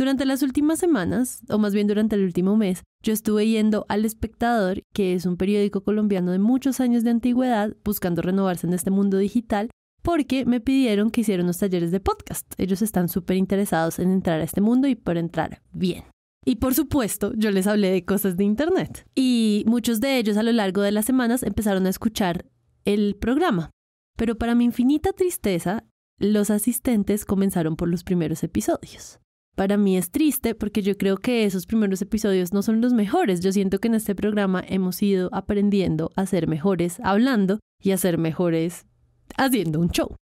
Durante las últimas semanas, o más bien durante el último mes, yo estuve yendo al Espectador, que es un periódico colombiano de muchos años de antigüedad, buscando renovarse en este mundo digital, porque me pidieron que hiciera unos talleres de podcast. Ellos están súper interesados en entrar a este mundo y por entrar bien. Y por supuesto, yo les hablé de cosas de Internet. Y muchos de ellos a lo largo de las semanas empezaron a escuchar el programa. Pero para mi infinita tristeza, los asistentes comenzaron por los primeros episodios para mí es triste porque yo creo que esos primeros episodios no son los mejores. Yo siento que en este programa hemos ido aprendiendo a ser mejores hablando y a ser mejores haciendo un show.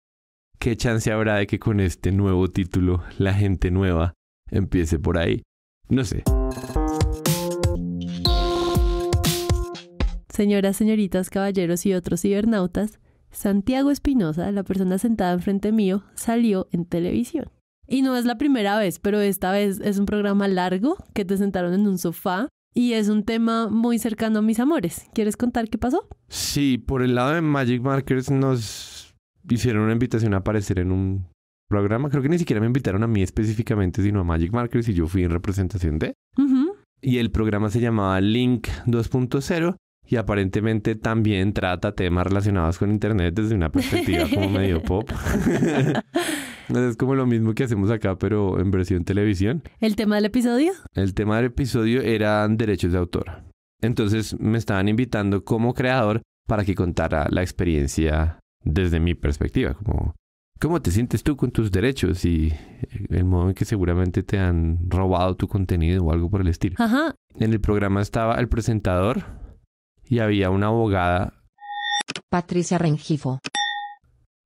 ¿Qué chance habrá de que con este nuevo título la gente nueva empiece por ahí? No sé. Señoras, señoritas, caballeros y otros cibernautas, Santiago Espinosa, la persona sentada enfrente mío, salió en televisión. Y no es la primera vez, pero esta vez es un programa largo que te sentaron en un sofá y es un tema muy cercano a mis amores. ¿Quieres contar qué pasó? Sí, por el lado de Magic Markers nos hicieron una invitación a aparecer en un programa. Creo que ni siquiera me invitaron a mí específicamente, sino a Magic Markers y yo fui en representación de. Y el programa se llamaba Link 2.0 y aparentemente también trata temas relacionados con Internet desde una perspectiva como medio pop. Es como lo mismo que hacemos acá, pero en versión televisión. ¿El tema del episodio? El tema del episodio eran derechos de autor. Entonces me estaban invitando como creador para que contara la experiencia desde mi perspectiva, como cómo te sientes tú con tus derechos y el modo en que seguramente te han robado tu contenido o algo por el estilo. Ajá. En el programa estaba el presentador y había una abogada. Patricia Rengifo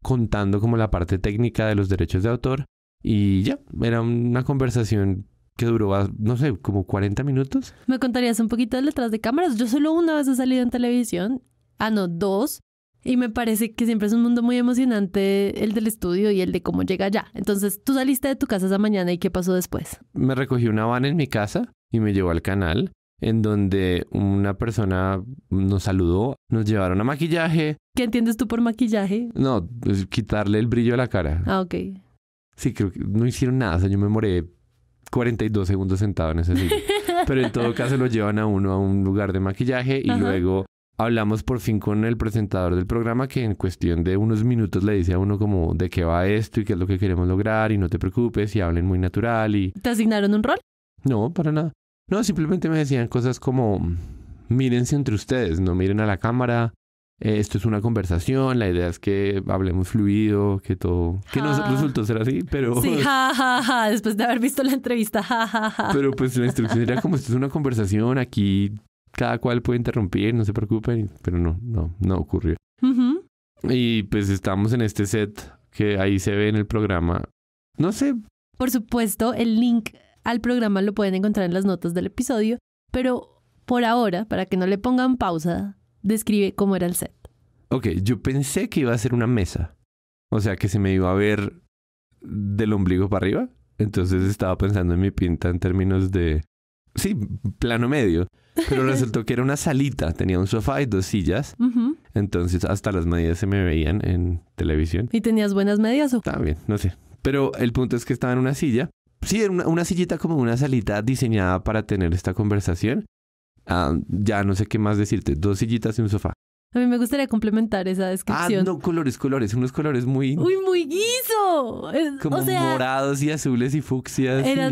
contando como la parte técnica de los derechos de autor y ya, era una conversación que duró, ah, no sé, como 40 minutos. ¿Me contarías un poquito de detrás de cámaras? Yo solo una vez he salido en televisión, ah, no, dos, y me parece que siempre es un mundo muy emocionante el del estudio y el de cómo llega allá. Entonces, tú saliste de tu casa esa mañana y qué pasó después. Me recogí una van en mi casa y me llevó al canal en donde una persona nos saludó, nos llevaron a maquillaje. ¿Qué entiendes tú por maquillaje? No, pues, quitarle el brillo a la cara. Ah, ok. Sí, creo que no hicieron nada, o sea, yo me moré 42 segundos sentado en ese sitio. Pero en todo caso lo llevan a uno a un lugar de maquillaje y luego hablamos por fin con el presentador del programa que en cuestión de unos minutos le dice a uno como de qué va esto y qué es lo que queremos lograr y no te preocupes y hablen muy natural y... ¿Te asignaron un rol? No, para nada. No, simplemente me decían cosas como, mírense entre ustedes, no miren a la cámara, eh, esto es una conversación, la idea es que hablemos fluido, que todo, que no resultó ser así, pero... Sí, ja, después de haber visto la entrevista, ja, Pero pues la instrucción era como, esto es una conversación, aquí cada cual puede interrumpir, no se preocupen, pero no, no, no ocurrió. Y pues estamos en este set que ahí se ve en el programa, no sé. Por supuesto, el link al programa lo pueden encontrar en las notas del episodio, pero por ahora, para que no le pongan pausa, describe cómo era el set. Ok, yo pensé que iba a ser una mesa. O sea, que se me iba a ver del ombligo para arriba. Entonces estaba pensando en mi pinta en términos de... Sí, plano medio. Pero resultó que era una salita. Tenía un sofá y dos sillas. Entonces hasta las medias se me veían en televisión. ¿Y tenías buenas medias o...? bien, no sé. Pero el punto es que estaba en una silla sí, una, una sillita como una salita diseñada para tener esta conversación. Ah, ya no sé qué más decirte, dos sillitas y un sofá. A mí me gustaría complementar esa descripción. Ah, no, colores, colores, unos colores muy... Uy, muy guiso. Como morados y azules y fucsias. Era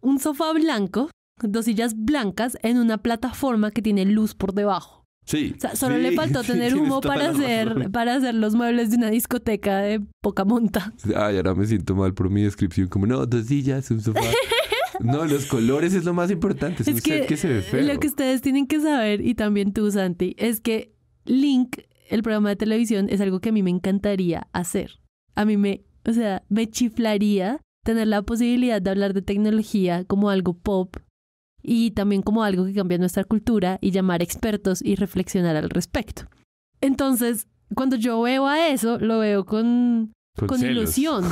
un sofá blanco, dos sillas blancas en una plataforma que tiene luz por debajo. Sí. solo le faltó tener humo para hacer, para hacer los muebles de una discoteca de poca monta. Ay, ahora me siento mal por mi descripción. Como, no, dos sillas, un sofá. no, los colores es lo más importante. Es, que, Lo que ustedes tienen que saber, y también tú, Santi, es que Link, el programa de televisión, es algo que a mí me encantaría hacer. A mí me, o sea, me chiflaría tener la posibilidad de hablar de tecnología como algo pop y también como algo que cambia nuestra cultura y llamar expertos y reflexionar al respecto. Entonces, cuando yo veo a eso, lo veo con, con, ilusión.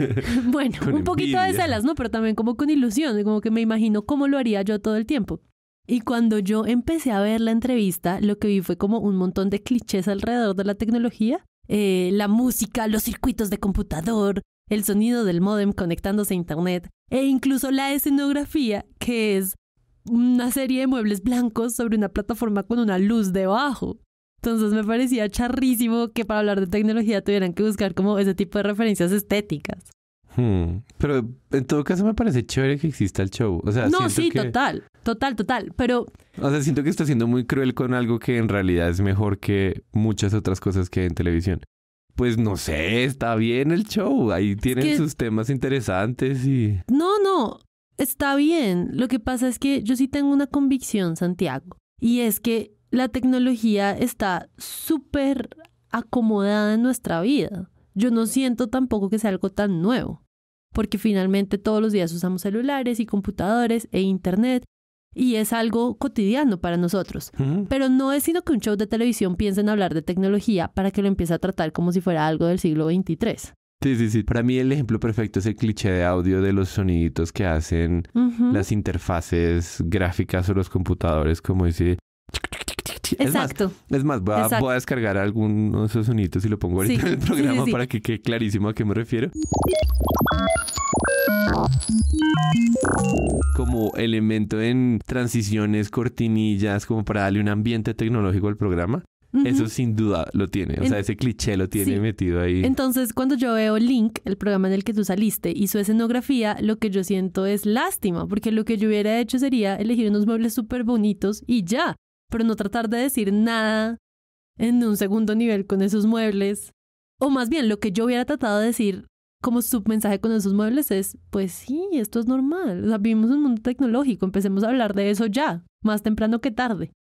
bueno, un poquito de celas, ¿no? Pero también como con ilusión, como que me imagino cómo lo haría yo todo el tiempo. Y cuando yo empecé a ver la entrevista, lo que vi fue como un montón de clichés alrededor de la tecnología. Eh, la música, los circuitos de computador, el sonido del modem conectándose a internet e incluso la escenografía, que es una serie de muebles blancos sobre una plataforma con una luz debajo. Entonces me parecía charrísimo que para hablar de tecnología tuvieran que buscar como ese tipo de referencias estéticas. Hmm, pero en todo caso me parece chévere que exista el show. O sea, no, sí, total, total, total. Pero. O sea, siento que está siendo muy cruel con algo que en realidad es mejor que muchas otras cosas que hay en televisión. Pues no sé, está bien el show. Ahí tienen sus temas interesantes y. No, no. Está bien, lo que pasa es que yo sí tengo una convicción, Santiago, y es que la tecnología está súper acomodada en nuestra vida. Yo no siento tampoco que sea algo tan nuevo, porque finalmente todos los días usamos celulares y computadores e internet y es algo cotidiano para nosotros. Pero no es sino que un show de televisión piense en hablar de tecnología para que lo empiece a tratar como si fuera algo del siglo XXIII. Sí, sí, sí. Para mí el ejemplo perfecto es el cliché de audio de los soniditos que hacen las interfaces gráficas o los computadores, como dice... Exacto. Es más, voy, a, descargar algunos de esos soniditos y lo pongo ahorita en el programa para que quede clarísimo a qué me refiero. Como elemento en transiciones, cortinillas, como para darle un ambiente tecnológico al programa. Eso sin duda lo tiene, o sea, ese cliché lo tiene metido ahí. Entonces, cuando yo veo Link, el programa en el que tú saliste, y su escenografía, lo que yo siento es lástima, porque lo que yo hubiera hecho sería elegir unos muebles súper bonitos y ya, pero no tratar de decir nada en un segundo nivel con esos muebles. O más bien, lo que yo hubiera tratado de decir como submensaje con esos muebles es, pues sí, esto es normal. O sea, vivimos en un mundo tecnológico, empecemos a hablar de eso ya, más temprano que tarde.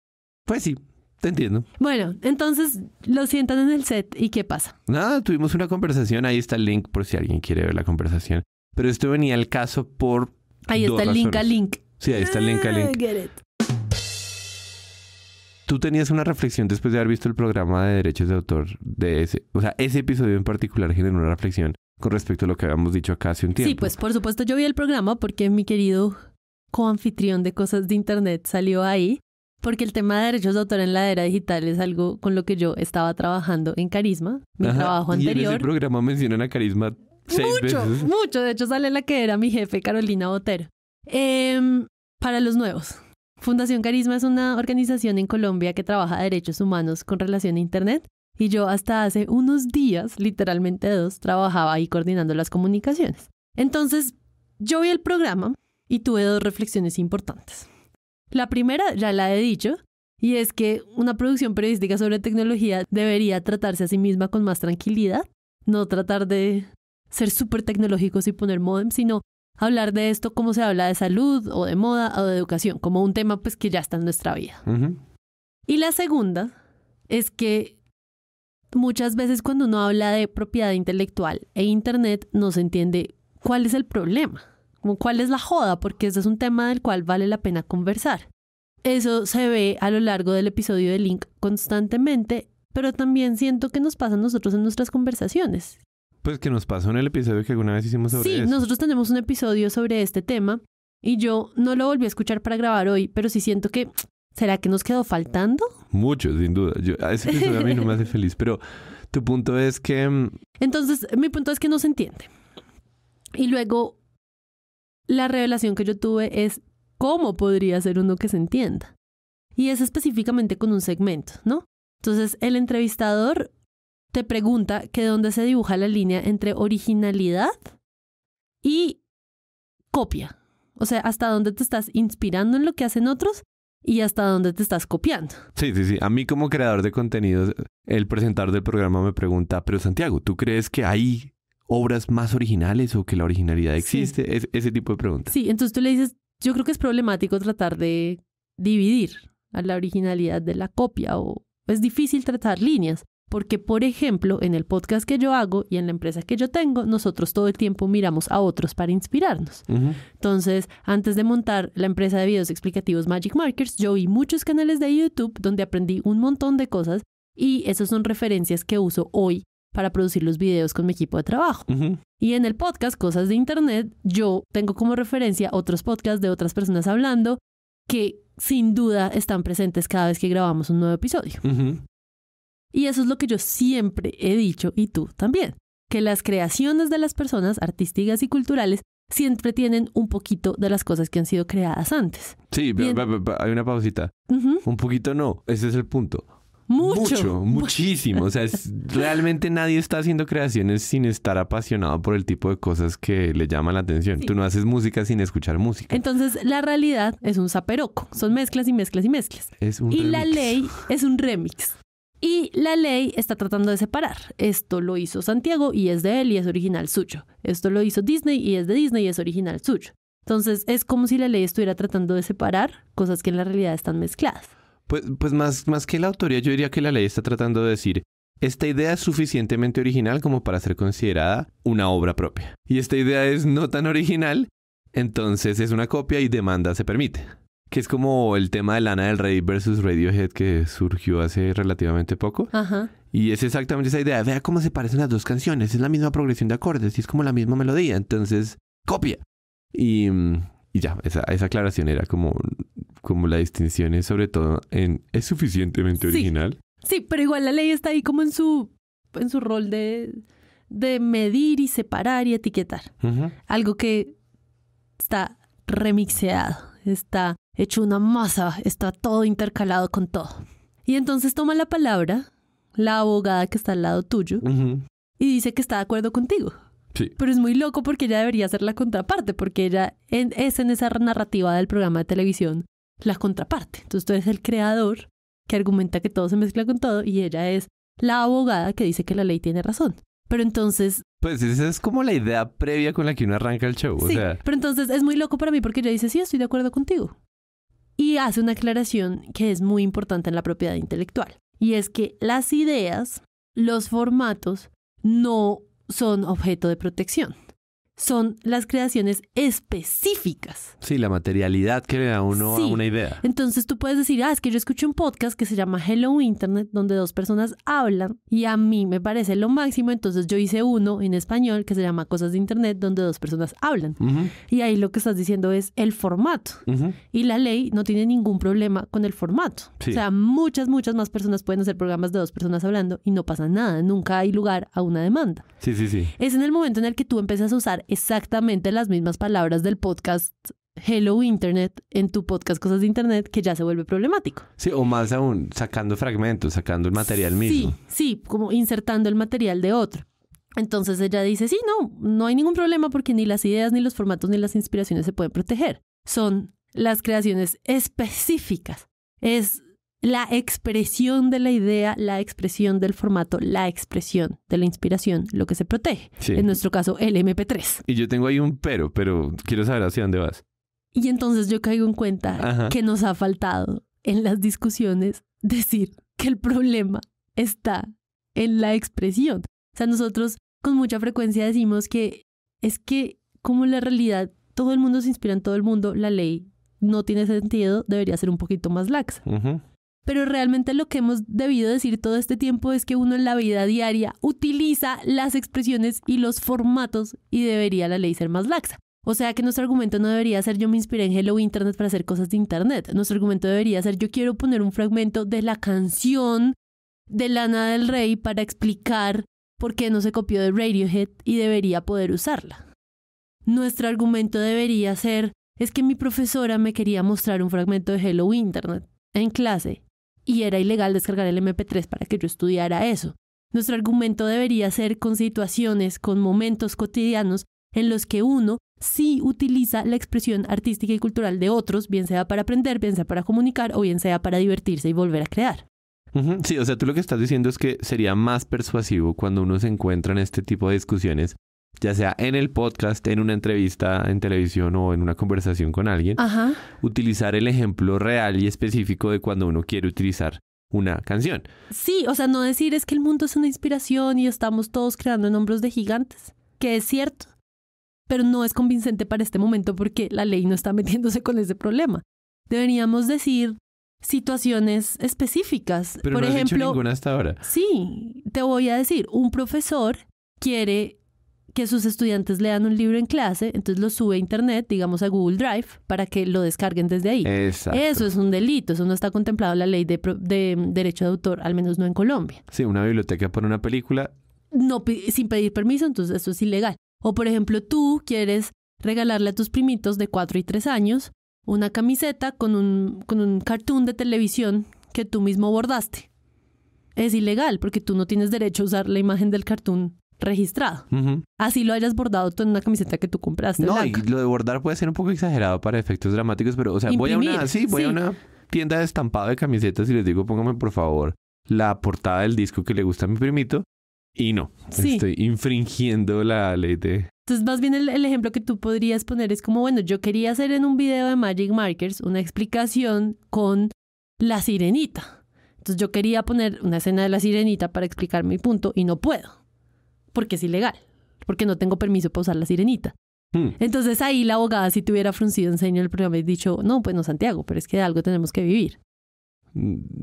Pues sí, te entiendo. Bueno, entonces lo sientan en el set y ¿qué pasa? Nada, tuvimos una conversación, ahí está el link por si alguien quiere ver la conversación. Pero esto venía al caso por... Ahí está el link al link. Sí, ahí está el link al ah, link. Tú tenías una reflexión después de haber visto el programa de derechos de autor de ese, o sea, ese episodio en particular generó una reflexión con respecto a lo que habíamos dicho acá hace un tiempo. Sí, pues por supuesto yo vi el programa porque mi querido coanfitrión de cosas de internet salió ahí porque el tema de derechos de autor en la era digital es algo con lo que yo estaba trabajando en Carisma, mi trabajo anterior. Y en ese programa mencionan a Carisma seis mucho, veces. Mucho, de hecho sale la que era mi jefe, Carolina Botero. Em, para los nuevos, Fundación Carisma es una organización en Colombia que trabaja derechos humanos con relación a Internet. Y yo hasta hace unos días, literalmente dos, trabajaba ahí coordinando las comunicaciones. Entonces, yo vi el programa y tuve dos reflexiones importantes. La primera ya la he dicho, y es que una producción periodística sobre tecnología debería tratarse a sí misma con más tranquilidad, no tratar de ser súper tecnológicos y poner modem, sino hablar de esto como se habla de salud o de moda o de educación, como un tema pues que ya está en nuestra vida. Y la segunda es que muchas veces cuando uno habla de propiedad intelectual e Internet no se entiende cuál es el problema cuál es la joda, porque ese es un tema del cual vale la pena conversar. Eso se ve a lo largo del episodio de Link constantemente, pero también siento que nos pasa a nosotros en nuestras conversaciones. Pues que nos pasó en el episodio que alguna vez hicimos sobre Sí, nosotros tenemos un episodio sobre este tema y yo no lo volví a escuchar para grabar hoy, pero sí siento que ¿será que nos quedó faltando? Mucho, sin duda. a ese episodio a mí no me hace feliz, pero tu punto es que mm, Entonces, mi punto es que no se entiende. Y luego la revelación que yo tuve es cómo podría ser uno que se entienda. Y es específicamente con un segmento, ¿no? Entonces el entrevistador te pregunta que dónde se dibuja la línea entre originalidad y copia. O sea, hasta dónde te estás inspirando en lo que hacen otros y hasta dónde te estás copiando. Sí, sí, sí. A mí como creador de contenidos, el presentador del programa me pregunta, pero Santiago, ¿tú crees que hay obras más originales o que la originalidad existe? Es, ese tipo de preguntas. Sí, entonces tú le dices, yo creo que es problemático tratar de dividir a la originalidad de la copia o es difícil tratar líneas. Porque, por ejemplo, en el podcast que yo hago y en la empresa que yo tengo, nosotros todo el tiempo miramos a otros para inspirarnos. Entonces, antes de montar la empresa de videos explicativos Magic Markers, yo vi muchos canales de YouTube donde aprendí un montón de cosas y esas son referencias que uso hoy para producir los videos con mi equipo de trabajo. Y en el podcast Cosas de Internet, yo tengo como referencia otros podcasts de otras personas hablando que sin duda están presentes cada vez que grabamos un nuevo episodio. Y eso es lo que yo siempre he dicho y tú también, que las creaciones de las personas artísticas y culturales siempre tienen un poquito de las cosas que han sido creadas antes. Sí, hay una pausita. Un poquito no, ese es el punto. Mucho. muchísimo. O sea, realmente nadie está haciendo creaciones sin estar apasionado por el tipo de cosas que le llaman la atención. Tú no haces música sin escuchar música. Entonces, la realidad es un zaperoco. Son mezclas y mezclas y mezclas. y la ley es un remix. Y la ley está tratando de separar. Esto lo hizo Santiago y es de él y es original suyo. Esto lo hizo Disney y es de Disney y es original suyo. Entonces, es como si la ley estuviera tratando de separar cosas que en la realidad están mezcladas. Pues, pues más, más que la autoría, yo diría que la ley está tratando de decir, esta idea es suficientemente original como para ser considerada una obra propia. Y esta idea es no tan original, entonces es una copia y demanda se permite. Que es como el tema de Lana del Rey versus Radiohead que surgió hace relativamente poco. Ajá. Y es exactamente esa idea. Vea cómo se parecen las dos canciones. Es la misma progresión de acordes y es como la misma melodía. Entonces, copia. Y mm, y ya, esa, esa aclaración era como, como la distinción es sobre todo en... ¿Es suficientemente original? Sí, pero igual la ley está ahí como en su, en su rol de, de medir y separar y etiquetar. Algo que está remixeado, está hecho una masa, está todo intercalado con todo. Y entonces toma la palabra la abogada que está al lado tuyo y dice que está de acuerdo contigo. Pero es muy loco porque ella debería ser la contraparte, porque ella es en esa narrativa del programa de televisión la contraparte. Entonces tú eres el creador que argumenta que todo se mezcla con todo y ella es la abogada que dice que la ley tiene razón. Pero entonces... Pues esa es como la idea previa con la que uno arranca el show. pero entonces es muy loco para mí porque ella dice, sí, estoy de acuerdo contigo. Y hace una aclaración que es muy importante en la propiedad intelectual. Y es que las ideas, los formatos, no son objeto de protección son las creaciones específicas. Sí, la materialidad que le da uno a una idea. Entonces tú puedes decir, ah, es que yo escuché un podcast que se llama Hello Internet, donde dos personas hablan y a mí me parece lo máximo, entonces yo hice uno en español que se llama Cosas de Internet, donde dos personas hablan. Y ahí lo que estás diciendo es el formato. Y la ley no tiene ningún problema con el formato. O sea, muchas, muchas más personas pueden hacer programas de dos personas hablando y no pasa nada, nunca hay lugar a una demanda. Sí, sí, sí. Es en el momento en el que tú empiezas a usar exactamente las mismas palabras del podcast Hello Internet en tu podcast Cosas de Internet que ya se vuelve problemático. Sí, o más aún, sacando fragmentos, sacando el material mismo. Sí, sí, como insertando el material de otro. Entonces ella dice, sí, no, no hay ningún problema porque ni las ideas, ni los formatos, ni las inspiraciones se pueden proteger. Son las creaciones específicas. Es la expresión de la idea, la expresión del formato, la expresión de la inspiración, lo que se protege. En nuestro caso, el MP3. Y yo tengo ahí un pero, pero quiero saber hacia dónde vas. Y entonces yo caigo en cuenta que nos ha faltado en las discusiones decir que el problema está en la expresión. O sea, nosotros con mucha frecuencia decimos que es que como la realidad, todo el mundo se inspira en todo el mundo, la ley no tiene sentido, debería ser un poquito más laxa pero realmente lo que hemos debido decir todo este tiempo es que uno en la vida diaria utiliza las expresiones y los formatos y debería la ley ser más laxa. O sea que nuestro argumento no debería ser yo me inspiré en Hello Internet para hacer cosas de Internet. Nuestro argumento debería ser yo quiero poner un fragmento de la canción de Lana del Rey para explicar por qué no se copió de Radiohead y debería poder usarla. Nuestro argumento debería ser es que mi profesora me quería mostrar un fragmento de Hello Internet en clase y era ilegal descargar el MP3 para que yo estudiara eso. Nuestro argumento debería ser con situaciones, con momentos cotidianos en los que uno sí utiliza la expresión artística y cultural de otros, bien sea para aprender, bien sea para comunicar o bien sea para divertirse y volver a crear. Sí, o sea, tú lo que estás diciendo es que sería más persuasivo cuando uno se encuentra en este tipo de discusiones ya sea en el podcast, en una entrevista en televisión o en una conversación con alguien, utilizar el ejemplo real y específico de cuando uno quiere utilizar una canción. Sí, o sea, no decir es que el mundo es una inspiración y estamos todos creando en hombros de gigantes, que es cierto, pero no es convincente para este momento porque la ley no está metiéndose con ese problema. Deberíamos decir situaciones específicas. Pero Por no ejemplo, dicho ninguna hasta ahora. Sí, te voy a decir, un profesor quiere que sus estudiantes lean un libro en clase, entonces lo sube a internet, digamos a Google Drive, para que lo descarguen desde ahí. Eso es un delito, eso no está contemplado en la ley de, de mm, derecho de autor, al menos no en Colombia. Sí, una biblioteca pone una película. No, sin pedir permiso, entonces eso es ilegal. O por ejemplo, tú quieres regalarle a tus primitos de 4 y 3 años una camiseta con un, con un cartoon de televisión que tú mismo bordaste. Es ilegal porque tú no tienes derecho a usar la imagen del cartoon registrado. Así lo hayas bordado tú en una camiseta que tú compraste. No, y lo de bordar puede ser un poco exagerado para efectos dramáticos, pero, o sea, voy a una, sí, voy a una tienda de estampado de camisetas y les digo, póngame por favor la portada del disco que le gusta a mi primito. Y no, estoy infringiendo la ley de... Entonces, más bien el, ejemplo que tú podrías poner es como, bueno, yo quería hacer en un video de Magic Markers una explicación con la sirenita. Entonces yo quería poner una escena de la sirenita para explicar mi punto y no puedo porque es ilegal, porque no tengo permiso para usar la sirenita. Hmm. Entonces ahí la abogada si tuviera fruncido en ceño el programa y dicho, no, pues no, Santiago, pero es que algo tenemos que vivir.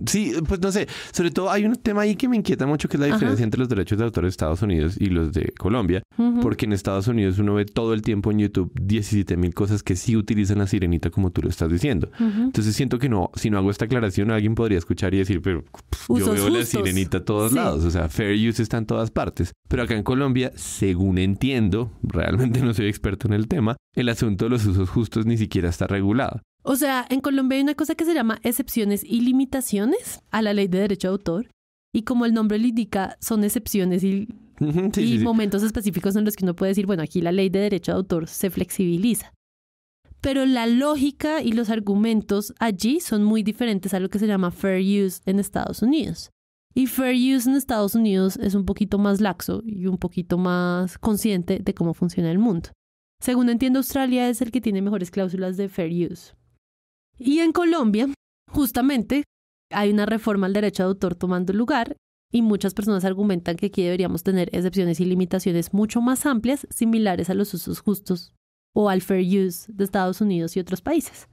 Sí, pues no sé. Sobre todo hay un tema ahí que me inquieta mucho, que es la diferencia entre los derechos de autor de Estados Unidos y los de Colombia, porque en Estados Unidos uno ve todo el tiempo en YouTube 17 mil cosas que sí utilizan la sirenita como tú lo estás diciendo. Entonces siento que no, si no hago esta aclaración, alguien podría escuchar y decir, pero yo veo la sirenita a todos lados, o sea, fair use está en todas partes. Pero acá en Colombia, según entiendo, realmente no soy experto en el tema, el asunto de los usos justos ni siquiera está regulado. O sea, en Colombia hay una cosa que se llama excepciones y limitaciones a la ley de derecho de autor. Y como el nombre lo indica, son excepciones y, momentos específicos en los que uno puede decir, bueno, aquí la ley de derecho de autor se flexibiliza. Pero la lógica y los argumentos allí son muy diferentes a lo que se llama fair use en Estados Unidos. Y fair use en Estados Unidos es un poquito más laxo y un poquito más consciente de cómo funciona el mundo. Según entiendo, Australia es el que tiene mejores cláusulas de fair use. Y en Colombia, justamente, hay una reforma al derecho de autor tomando lugar y muchas personas argumentan que aquí deberíamos tener excepciones y limitaciones mucho más amplias, similares a los usos justos o al fair use de Estados Unidos y otros países.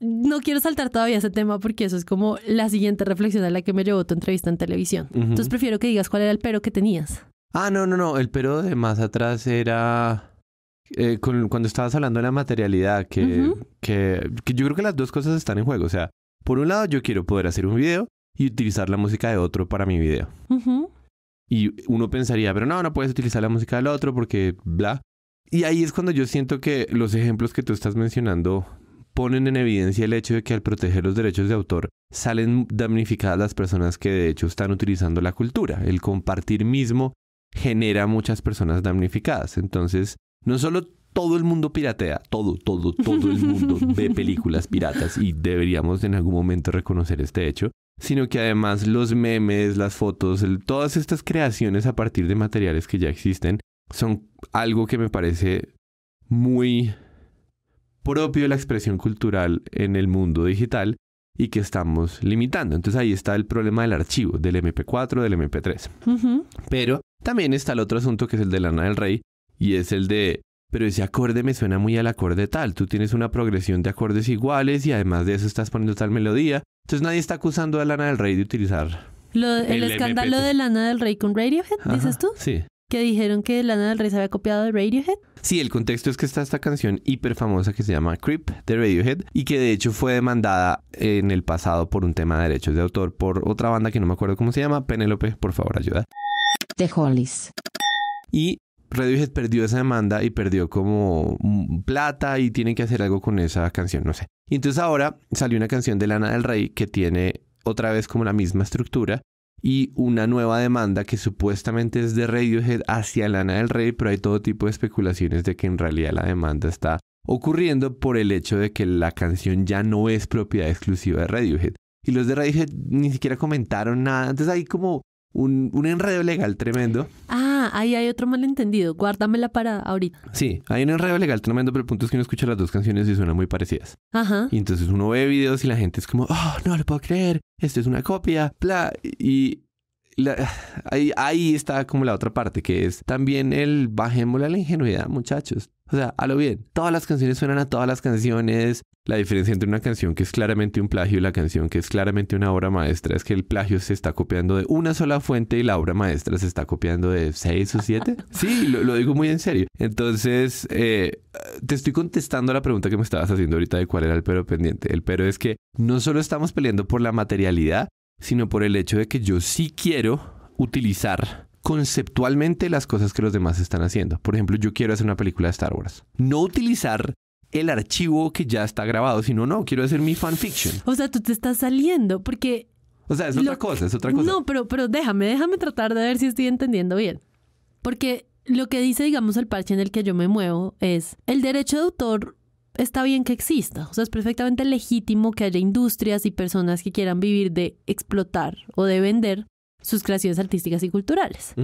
No quiero saltar todavía ese tema porque eso es como la siguiente reflexión a la que me llevó tu entrevista en televisión. Entonces prefiero que digas cuál era el pero que tenías. Ah, no, no, no. El pero de más atrás era eh, cuando estabas hablando de la materialidad, que, que, yo creo que las dos cosas están en juego. O sea, por un lado, yo quiero poder hacer un video y utilizar la música de otro para mi video. Y uno pensaría, pero no, no puedes utilizar la música del otro porque bla. Y ahí es cuando yo siento que los ejemplos que tú estás mencionando ponen en evidencia el hecho de que al proteger los derechos de autor salen damnificadas las personas que de hecho están utilizando la cultura. El compartir mismo genera muchas personas damnificadas. Entonces, no solo todo el mundo piratea, todo, todo, todo el mundo ve películas piratas y deberíamos en algún momento reconocer este hecho, sino que además los memes, las fotos, todas estas creaciones a partir de materiales que ya existen son algo que me parece muy propio de la expresión cultural en el mundo digital y que estamos limitando. Entonces ahí está el problema del archivo, del MP4, del MP3. Pero también está el otro asunto que es el de Lana del Rey, y es el de, pero ese acorde me suena muy al acorde tal, tú tienes una progresión de acordes iguales y además de eso estás poniendo tal melodía, entonces nadie está acusando a Lana del Rey de utilizar. el, escándalo de Lana del Rey con Radiohead, dices tú? Sí. Que dijeron que Lana del Rey se había copiado de Radiohead. Sí, el contexto es que está esta canción hiper famosa que se llama Creep de Radiohead y que de hecho fue demandada en el pasado por un tema de derechos de autor por otra banda que no me acuerdo cómo se llama. Penélope, por favor, ayuda. The Hollies. Y Radiohead perdió esa demanda y perdió como mm, plata y tienen que hacer algo con esa canción, no sé. Y entonces ahora salió una canción de Lana del Rey que tiene otra vez como la misma estructura y una nueva demanda que supuestamente es de Radiohead hacia Lana del Rey, pero hay todo tipo de especulaciones de que en realidad la demanda está ocurriendo por el hecho de que la canción ya no es propiedad exclusiva de Radiohead. Y los de Radiohead ni siquiera comentaron nada. Entonces ahí como un, enredo legal tremendo. Ah, ahí hay otro malentendido. Guárdamela para ahorita. Sí, hay un enredo legal tremendo, pero el punto es que uno escucha las dos canciones y suenan muy parecidas. Ajá. Y entonces uno ve videos y la gente es como, oh, no lo puedo creer, esto es una copia, bla. Y ahí, ahí, está como la otra parte, que es también el bajémosle a la ingenuidad, muchachos. O sea, a lo bien, todas las canciones suenan a todas las canciones. La diferencia entre una canción que es claramente un plagio y la canción que es claramente una obra maestra es que el plagio se está copiando de una sola fuente y la obra maestra se está copiando de seis o siete. Sí, lo, digo muy en serio. Entonces, eh, te estoy contestando a la pregunta que me estabas haciendo ahorita de cuál era el pero pendiente. El pero es que no solo estamos peleando por la materialidad, sino por el hecho de que yo sí quiero utilizar conceptualmente las cosas que los demás están haciendo. Por ejemplo, yo quiero hacer una película de Star Wars. No utilizar el archivo que ya está grabado, sino no, quiero hacer mi fanfiction. O sea, tú te estás saliendo porque... O sea, es otra cosa, es otra cosa. No, pero, pero déjame, déjame tratar de ver si estoy entendiendo bien. Porque lo que dice, digamos, el parche en el que yo me muevo es el derecho de autor está bien que exista. O sea, es perfectamente legítimo que haya industrias y personas que quieran vivir de explotar o de vender sus creaciones artísticas y culturales.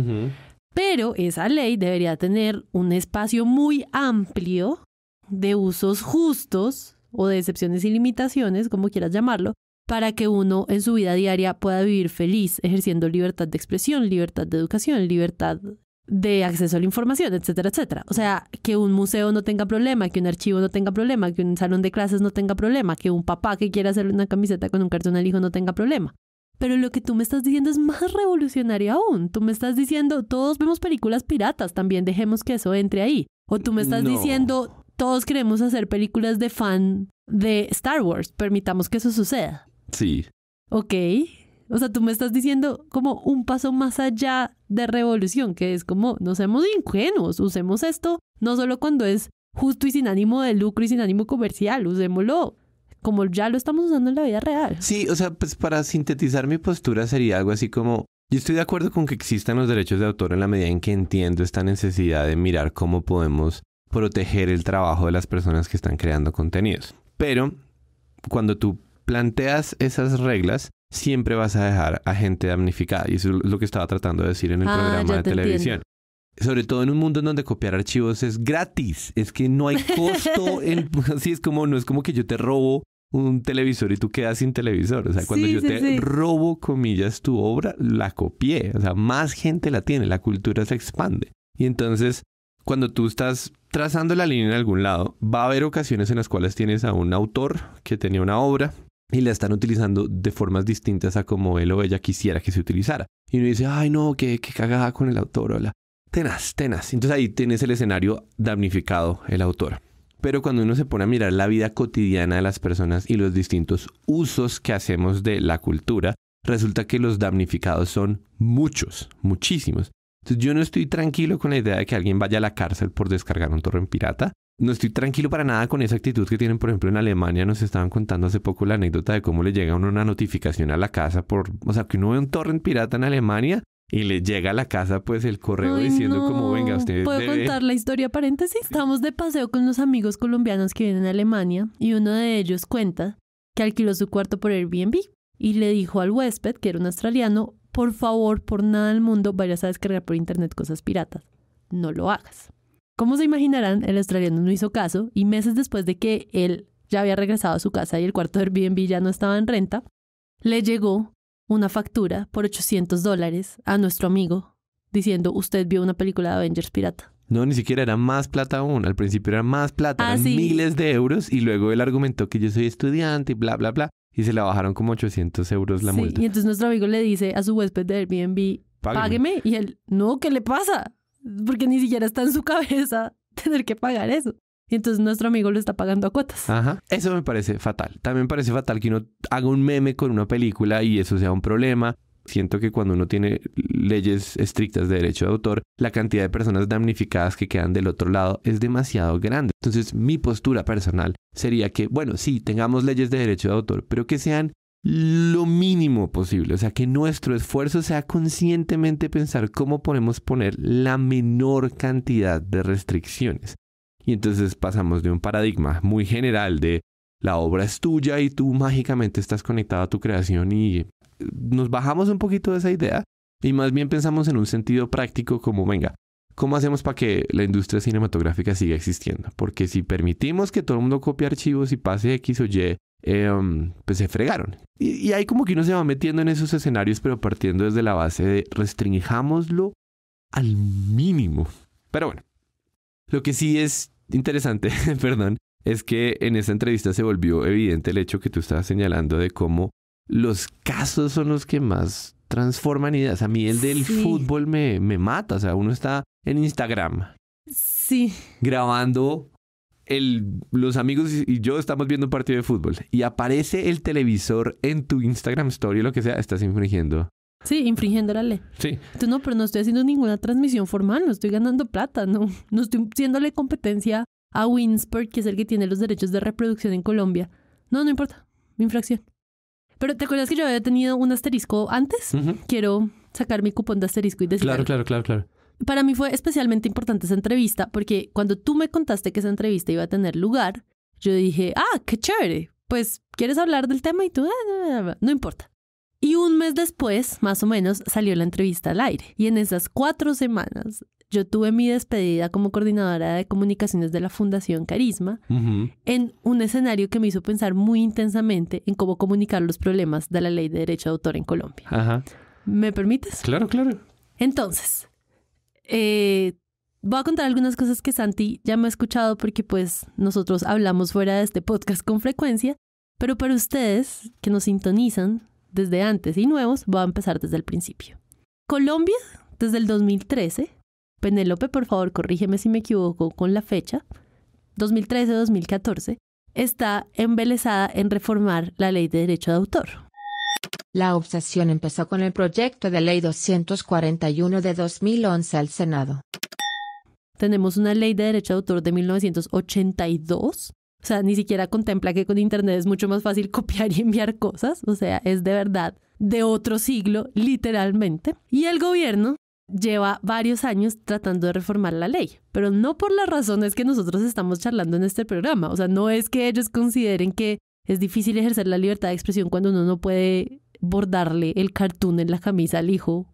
Pero esa ley debería tener un espacio muy amplio de usos justos o de excepciones y limitaciones, como quieras llamarlo, para que uno en su vida diaria pueda vivir feliz, ejerciendo libertad de expresión, libertad de educación, libertad de acceso a la información, etcétera, etcétera. O sea, que un museo no tenga problema, que un archivo no tenga problema, que un salón de clases no tenga problema, que un papá que quiera hacerle una camiseta con un cartón al hijo no tenga problema. Pero lo que tú me estás diciendo es más revolucionario aún. Tú me estás diciendo, todos vemos películas piratas, también dejemos que eso entre ahí. O tú me estás diciendo, todos queremos hacer películas de fan de Star Wars, permitamos que eso suceda. Sí. Ok. O sea, tú me estás diciendo como un paso más allá de revolución, que es como, no seamos ingenuos, usemos esto no solo cuando es justo y sin ánimo de lucro y sin ánimo comercial, usémoslo como ya lo estamos usando en la vida real. Sí, o sea, pues para sintetizar mi postura sería algo así como, yo estoy de acuerdo con que existan los derechos de autor en la medida en que entiendo esta necesidad de mirar cómo podemos proteger el trabajo de las personas que están creando contenidos. Pero cuando tú planteas esas reglas, siempre vas a dejar a gente damnificada. Y eso es lo que estaba tratando de decir en el ah, programa de televisión. sobre todo en un mundo en donde copiar archivos es gratis, es que no hay costo, así es como no es como que yo te robo un televisor y tú quedas sin televisor. O sea, cuando yo te robo, comillas, tu obra, la copié. O sea, más gente la tiene, la cultura se expande. Y entonces, cuando tú estás trazando la línea en algún lado, va a haber ocasiones en las cuales tienes a un autor que tenía una obra y la están utilizando de formas distintas a como él o ella quisiera que se utilizara. Y uno dice, ay no, qué, qué cagada con el autor, hola. Tenaz, tenaz. Entonces ahí tienes el escenario damnificado, el autor. Pero cuando uno se pone a mirar la vida cotidiana de las personas y los distintos usos que hacemos de la cultura, resulta que los damnificados son muchos, muchísimos. Entonces yo no estoy tranquilo con la idea de que alguien vaya a la cárcel por descargar un torrent pirata. No estoy tranquilo para nada con esa actitud que tienen, por ejemplo, en Alemania nos estaban contando hace poco la anécdota de cómo le llega a uno una notificación a la casa por, o sea, que uno ve un torrent pirata en Alemania y le llega a la casa pues el correo diciendo como venga usted. Puedo contar la historia paréntesis. Estamos de paseo con unos amigos colombianos que vienen a Alemania y uno de ellos cuenta que alquiló su cuarto por Airbnb y le dijo al huésped, que era un australiano, por favor, por nada del mundo vayas a descargar por internet cosas piratas. No lo hagas. Como se imaginarán, el australiano no hizo caso y meses después de que él ya había regresado a su casa y el cuarto de Airbnb ya no estaba en renta, le llegó una factura por 800 dólares a nuestro amigo diciendo, usted vio una película de Avengers Pirata. No, ni siquiera era más plata aún. Al principio era más plata, ah, miles de euros. Y luego él argumentó que yo soy estudiante y bla, bla, bla. Y se la bajaron como 800 euros la multa. Y entonces nuestro amigo le dice a su huésped de Airbnb, págueme. Y él, no, ¿qué le pasa? Porque ni siquiera está en su cabeza tener que pagar eso. Y entonces nuestro amigo lo está pagando a cuotas. Ajá. Eso me parece fatal. También me parece fatal que uno haga un meme con una película y eso sea un problema. Siento que cuando uno tiene leyes estrictas de derecho de autor, la cantidad de personas damnificadas que quedan del otro lado es demasiado grande. Entonces mi postura personal sería que, bueno, sí, tengamos leyes de derecho de autor, pero que sean lo mínimo posible, o sea, que nuestro esfuerzo sea conscientemente pensar cómo podemos poner la menor cantidad de restricciones. Y entonces pasamos de un paradigma muy general de la obra es tuya y tú mágicamente estás conectado a tu creación y eh, nos bajamos un poquito de esa idea y más bien pensamos en un sentido práctico como, venga, ¿cómo hacemos para que la industria cinematográfica siga existiendo? Porque si permitimos que todo el mundo copie archivos y pase X o Y, em, pues se fregaron. Y, y ahí como que uno se va metiendo en esos escenarios, pero partiendo desde la base de restringámoslo al mínimo. Pero bueno, lo que sí es interesante, perdón, es que en esa entrevista se volvió evidente el hecho que tú estabas señalando de cómo los casos son los que más transforman ideas. A mí el del fútbol me, mata, o sea, uno está en Instagram. Sí. Grabando el, los amigos y yo estamos viendo un partido de fútbol y aparece el televisor en tu Instagram Story o lo que sea, estás infringiendo Sí, infringiendo la ley. Sí. Entonces, no, pero no estoy haciendo ninguna transmisión formal, no estoy ganando plata, no, no estoy haciéndole competencia a Winsport, que es el que tiene los derechos de reproducción en Colombia. No, no importa, Mi infracción. Pero ¿te acuerdas que yo había tenido un asterisco antes? Quiero sacar mi cupón de asterisco y decir. Claro, claro, claro, claro. Para mí fue especialmente importante esa entrevista porque cuando tú me contaste que esa entrevista iba a tener lugar, yo dije, ah, qué chévere. Pues, ¿quieres hablar del tema? Y tú, ah, no importa. Y un mes después, más o menos, salió la entrevista al aire. Y en esas cuatro semanas yo tuve mi despedida como coordinadora de comunicaciones de la Fundación Carisma en un escenario que me hizo pensar muy intensamente en cómo comunicar los problemas de la ley de derecho de autor en Colombia. ¿Me permites? Claro, claro. Entonces, eh, voy a contar algunas cosas que Santi ya me ha escuchado porque pues nosotros hablamos fuera de este podcast con frecuencia, pero para ustedes que nos sintonizan, desde antes y nuevos, va a empezar desde el principio. Colombia, desde el 2013, Penélope, por favor, corrígeme si me equivoco con la fecha, 2013-2014, está embelesada en reformar la ley de derecho de autor. La obsesión empezó con el proyecto de ley 241 de 2011 al Senado. Tenemos una ley de derecho de autor de 1982 o sea, ni siquiera contempla que con Internet es mucho más fácil copiar y enviar cosas. O sea, es de verdad de otro siglo, literalmente. Y el gobierno lleva varios años tratando de reformar la ley, pero no por las razones que nosotros estamos charlando en este programa. O sea, no es que ellos consideren que es difícil ejercer la libertad de expresión cuando uno no puede bordarle el cartoon en la camisa al hijo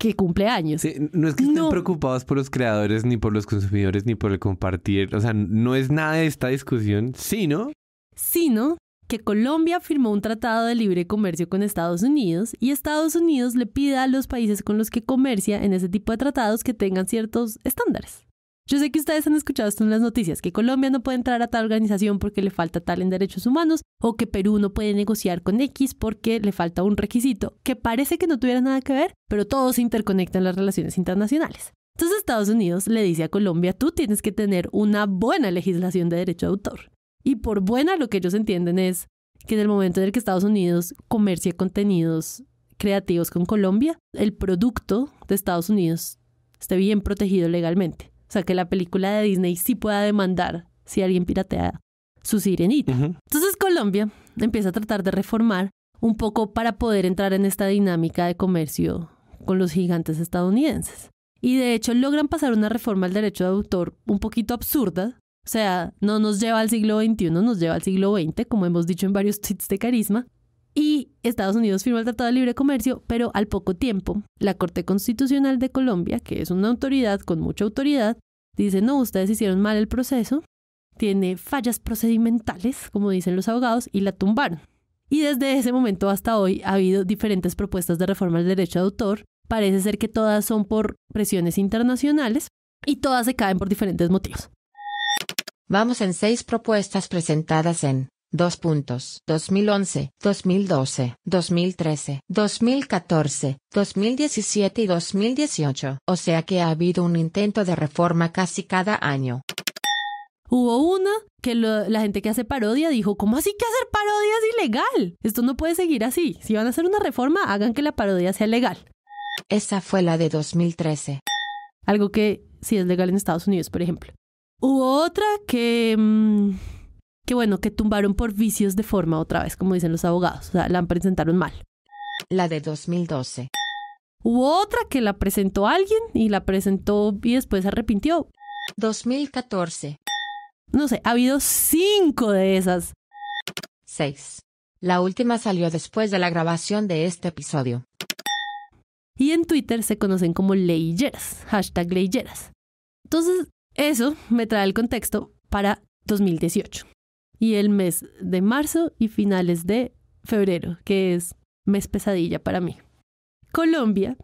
que cumple años. no es que estén preocupados por los creadores, ni por los consumidores, ni por el compartir. O sea, no es nada de esta discusión, sino... Sino que Colombia firmó un tratado de libre comercio con Estados Unidos y Estados Unidos le pide a los países con los que comercia en ese tipo de tratados que tengan ciertos estándares. Yo sé que ustedes han escuchado esto en las noticias, que Colombia no puede entrar a tal organización porque le falta tal en derechos humanos, o que Perú no puede negociar con X porque le falta un requisito, que parece que no tuviera nada que ver, pero todo se interconectan en las relaciones internacionales. Entonces Estados Unidos le dice a Colombia, tú tienes que tener una buena legislación de derecho de autor. Y por buena lo que ellos entienden es que en el momento en el que Estados Unidos comercia contenidos creativos con Colombia, el producto de Estados Unidos esté bien protegido legalmente. O sea, que la película de Disney sí pueda demandar si alguien piratea su sirenita. Entonces Colombia empieza a tratar de reformar un poco para poder entrar en esta dinámica de comercio con los gigantes estadounidenses. Y de hecho logran pasar una reforma al derecho de autor un poquito absurda. O sea, no nos lleva al siglo XXI, nos lleva al siglo XX, como hemos dicho en varios tweets de carisma, y Estados Unidos firma el Tratado de Libre Comercio, pero al poco tiempo la Corte Constitucional de Colombia, que es una autoridad con mucha autoridad, dice, no, ustedes hicieron mal el proceso, tiene fallas procedimentales, como dicen los abogados, y la tumbaron. Y desde ese momento hasta hoy ha habido diferentes propuestas de reforma al derecho de autor. Parece ser que todas son por presiones internacionales y todas se caen por diferentes motivos. Vamos en seis propuestas presentadas en Dos puntos. 2011, 2012, 2013, 2014, 2017 y 2018. O sea que ha habido un intento de reforma casi cada año. Hubo una que la gente que hace parodia dijo, ¿cómo así que hacer parodia es ilegal? Esto no puede seguir así. Si van a hacer una reforma, hagan que la parodia sea legal. Esa fue la de 2013. Algo que sí es legal en Estados Unidos, por ejemplo. Hubo otra que... Mm, que bueno, que tumbaron por vicios de forma otra vez, como dicen los abogados, o sea, la presentaron mal. La de 2012. Hubo otra que la presentó alguien y la presentó y después se arrepintió. 2014. No sé, ha habido cinco de esas. Seis. La última salió después de la grabación de este episodio. Y en Twitter se conocen como leyeras, hashtag leyeras. Entonces, eso me trae el contexto para 2018 y el mes de marzo y finales de febrero, que es mes pesadilla para mí. Colombia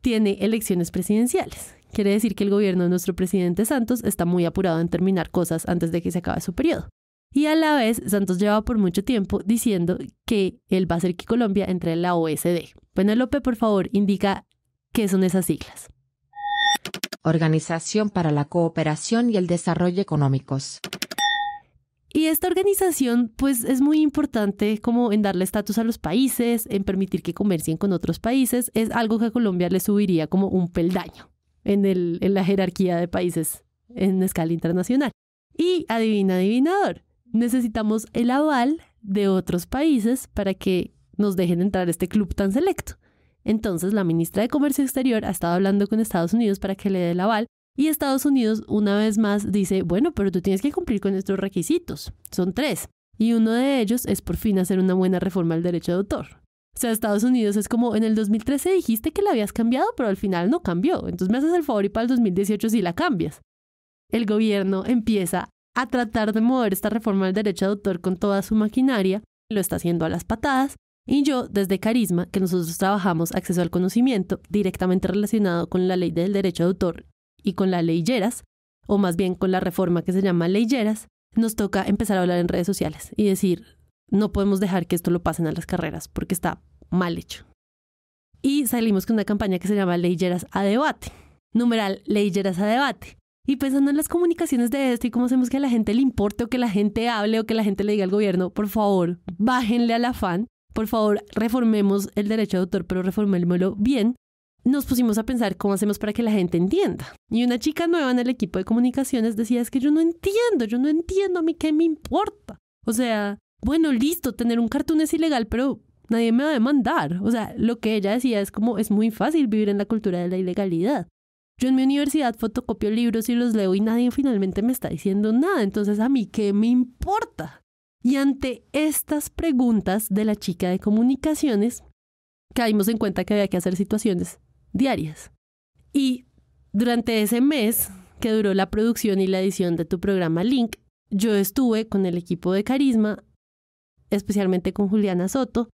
tiene elecciones presidenciales. Quiere decir que el gobierno de nuestro presidente Santos está muy apurado en terminar cosas antes de que se acabe su periodo. Y a la vez, Santos lleva por mucho tiempo diciendo que él va a hacer que Colombia entre en la OSD. López, por favor, indica qué son esas siglas. Organización para la Cooperación y el Desarrollo Económicos. Y esta organización pues es muy importante como en darle estatus a los países, en permitir que comercien con otros países, es algo que a Colombia le subiría como un peldaño en, en la jerarquía de países en escala internacional. Y adivina, adivinador, necesitamos el aval de otros países para que nos dejen entrar a este club tan selecto. Entonces, la ministra de Comercio Exterior ha estado hablando con Estados Unidos para que le dé el aval y Estados Unidos una vez más dice, bueno, pero tú tienes que cumplir con estos requisitos. Son tres. Y uno de ellos es por fin hacer una buena reforma al derecho de autor. O sea, Estados Unidos es como, en el 2013 dijiste que la habías cambiado, pero al final no cambió. Entonces me haces el favor y para el 2018 sí la cambias. El gobierno empieza a tratar de mover esta reforma al derecho de autor con toda su maquinaria, lo está haciendo a las patadas, y yo, desde Carisma, que nosotros trabajamos acceso al conocimiento directamente relacionado con la ley del derecho de autor y con la ley o más bien con la reforma que se llama ley nos toca empezar a hablar en redes sociales y decir, no podemos dejar que esto lo pasen a las carreras porque está mal hecho. Y salimos con una campaña que se llama Ley a debate, numeral Ley a debate. Y pensando en las comunicaciones de esto y cómo hacemos que a la gente le importe o que la gente hable o que la gente le diga al gobierno, por favor, bájenle al afán, por favor, reformemos el derecho de autor, pero reformémoslo bien nos pusimos a pensar cómo hacemos para que la gente entienda. Y una chica nueva en el equipo de comunicaciones decía, es que yo no entiendo, yo no entiendo a mí qué me importa. O sea, bueno, listo, tener un cartoon es ilegal, pero nadie me va a demandar. O sea, lo que ella decía es como es muy fácil vivir en la cultura de la ilegalidad. Yo en mi universidad fotocopio libros y los leo y nadie finalmente me está diciendo nada, entonces a mí qué me importa. Y ante estas preguntas de la chica de comunicaciones, caímos en cuenta que había que hacer situaciones diarias. Y durante ese mes que duró la producción y la edición de tu programa Link, yo estuve con el equipo de Carisma, especialmente con Juliana Soto,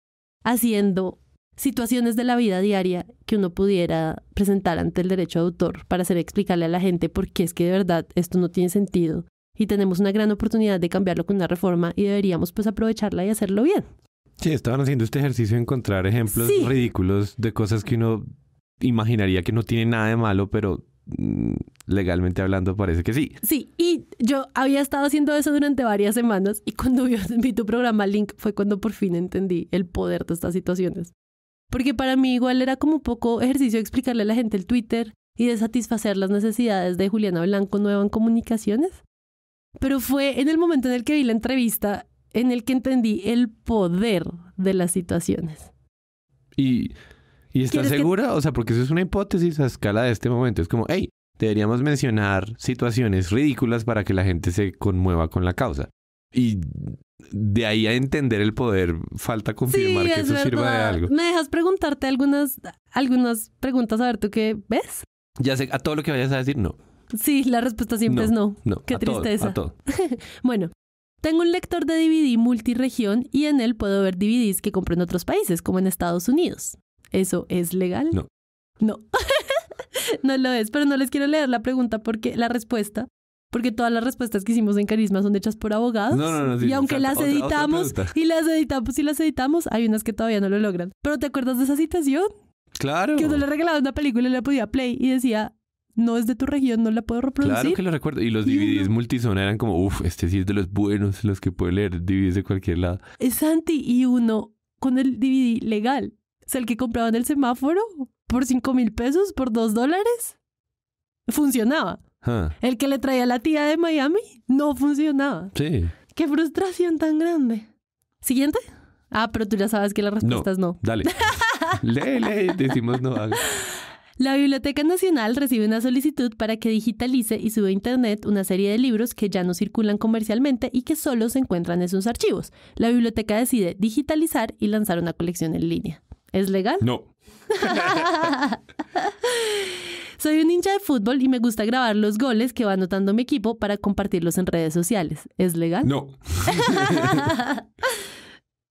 haciendo situaciones de la vida diaria que uno pudiera presentar ante el derecho de autor para hacer explicarle a la gente por qué es que de verdad esto no tiene sentido y tenemos una gran oportunidad de cambiarlo con una reforma y deberíamos pues aprovecharla y hacerlo bien. Sí, estaban haciendo este ejercicio de encontrar ejemplos ridículos de cosas que uno imaginaría que no tiene nada de malo, pero mm, legalmente hablando parece que sí. Sí, y yo había estado haciendo eso durante varias semanas y cuando vi, tu programa Link fue cuando por fin entendí el poder de estas situaciones. Porque para mí igual era como un poco ejercicio explicarle a la gente el Twitter y de satisfacer las necesidades de Juliana Blanco Nueva en Comunicaciones. Pero fue en el momento en el que vi la entrevista en el que entendí el poder de las situaciones. Y ¿Y estás segura? O sea, porque eso es una hipótesis a escala de este momento. Es como, hey, deberíamos mencionar situaciones ridículas para que la gente se conmueva con la causa. Y de ahí a entender el poder, falta confirmar que eso sirva de algo. ¿Me dejas preguntarte algunas, algunas preguntas? A ver, ¿tú qué ves? Ya sé, a todo lo que vayas a decir, no. Sí, la respuesta siempre es no. no qué tristeza. bueno, tengo un lector de DVD multiregión y en él puedo ver DVDs que compro en otros países, como en Estados Unidos. ¿Eso es legal? No. No. no lo es, pero no les quiero leer la pregunta porque la respuesta, porque todas las respuestas que hicimos en Carisma son hechas por abogados. y aunque las editamos y las editamos y las editamos, hay unas que todavía no lo logran. Pero ¿te acuerdas de esa citación? Claro. Que uno le regalaba una película y le podía play y decía, no es de tu región, no la puedo reproducir. Claro que lo recuerdo. Y los DVDs multisona eran como, uff, este sí es de los buenos, los que puede leer DVDs de cualquier lado. Es anti y uno con el DVD legal el que compraba en el semáforo por 5 mil pesos, por 2 dólares. Funcionaba. Ah. El que le traía a la tía de Miami no funcionaba. Sí. Qué frustración tan grande. Siguiente. Ah, pero tú ya sabes que la respuesta no. no. Dale. lee, decimos no. La Biblioteca Nacional recibe una solicitud para que digitalice y suba a Internet una serie de libros que ya no circulan comercialmente y que solo se encuentran en sus archivos. La biblioteca decide digitalizar y lanzar una colección en línea. ¿Es legal? No. Soy un hincha de fútbol y me gusta grabar los goles que va anotando mi equipo para compartirlos en redes sociales. ¿Es legal? No.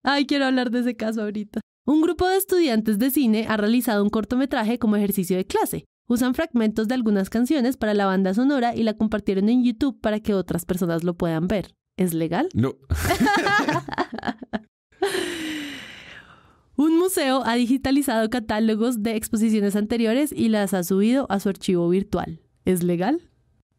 Ay, quiero hablar de ese caso ahorita. Un grupo de estudiantes de cine ha realizado un cortometraje como ejercicio de clase. Usan fragmentos de algunas canciones para la banda sonora y la compartieron en YouTube para que otras personas lo puedan ver. ¿Es legal? No. Un museo ha digitalizado catálogos de exposiciones anteriores y las ha subido a su archivo virtual. ¿Es legal?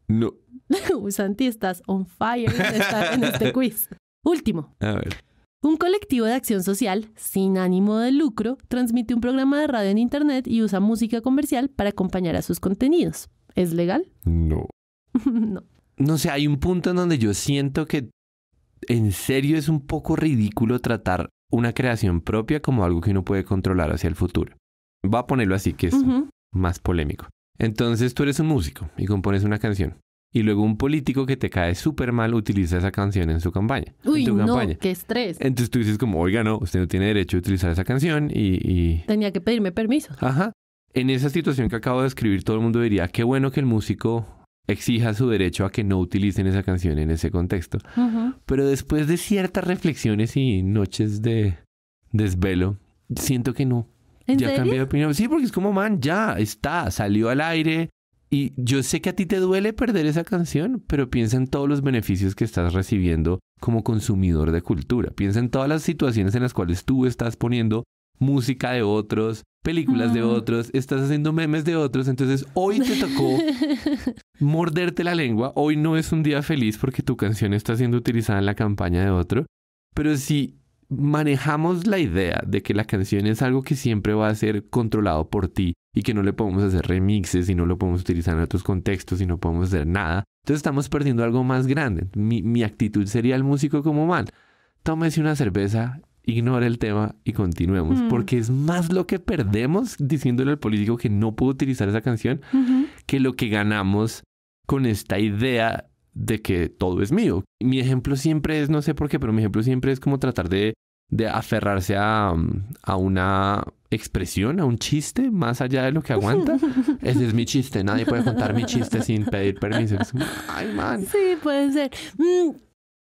No. Santi, estás on fire de estar en este quiz. Último. A ver. Un colectivo de acción social sin ánimo de lucro transmite un programa de radio en Internet y usa música comercial para acompañar a sus contenidos. ¿Es legal? No. no. No sé, hay un punto en donde yo siento que en serio es un poco ridículo tratar una creación propia como algo que uno puede controlar hacia el futuro. Va a ponerlo así, que es más polémico. Entonces tú eres un músico y compones una canción. Y luego un político que te cae súper mal utiliza esa canción en su campaña. Uy, no, qué estrés. Entonces tú dices como, oiga, no, usted no tiene derecho a utilizar esa canción y, y... Tenía que pedirme permiso. Ajá. En esa situación que acabo de describir, todo el mundo diría, qué bueno que el músico exija su derecho a que no utilicen esa canción en ese contexto. Pero después de ciertas reflexiones y noches de desvelo, siento que no. ya cambié de opinión. Sí, porque es como, man, ya está, salió al aire. Y yo sé que a ti te duele perder esa canción, pero piensa en todos los beneficios que estás recibiendo como consumidor de cultura. Piensa en todas las situaciones en las cuales tú estás poniendo música de otros, películas de otros, estás haciendo memes de otros, entonces hoy te tocó morderte la lengua, hoy no es un día feliz porque tu canción está siendo utilizada en la campaña de otro, pero si manejamos la idea de que la canción es algo que siempre va a ser controlado por ti y que no le podemos hacer remixes y no lo podemos utilizar en otros contextos y no podemos hacer nada, entonces estamos perdiendo algo más grande. Mi, actitud sería el músico como mal. Tómese una cerveza ignora el tema y continuemos, mm. porque es más lo que perdemos diciéndole al político que no puedo utilizar esa canción que lo que ganamos con esta idea de que todo es mío. Mi ejemplo siempre es, no sé por qué, pero mi ejemplo siempre es como tratar de, aferrarse mm, a, una expresión, a un chiste más allá de lo que aguanta. Ese es mi chiste, nadie puede contar mi chiste sin pedir permiso. Ay, man. Sí, puede ser. Mm,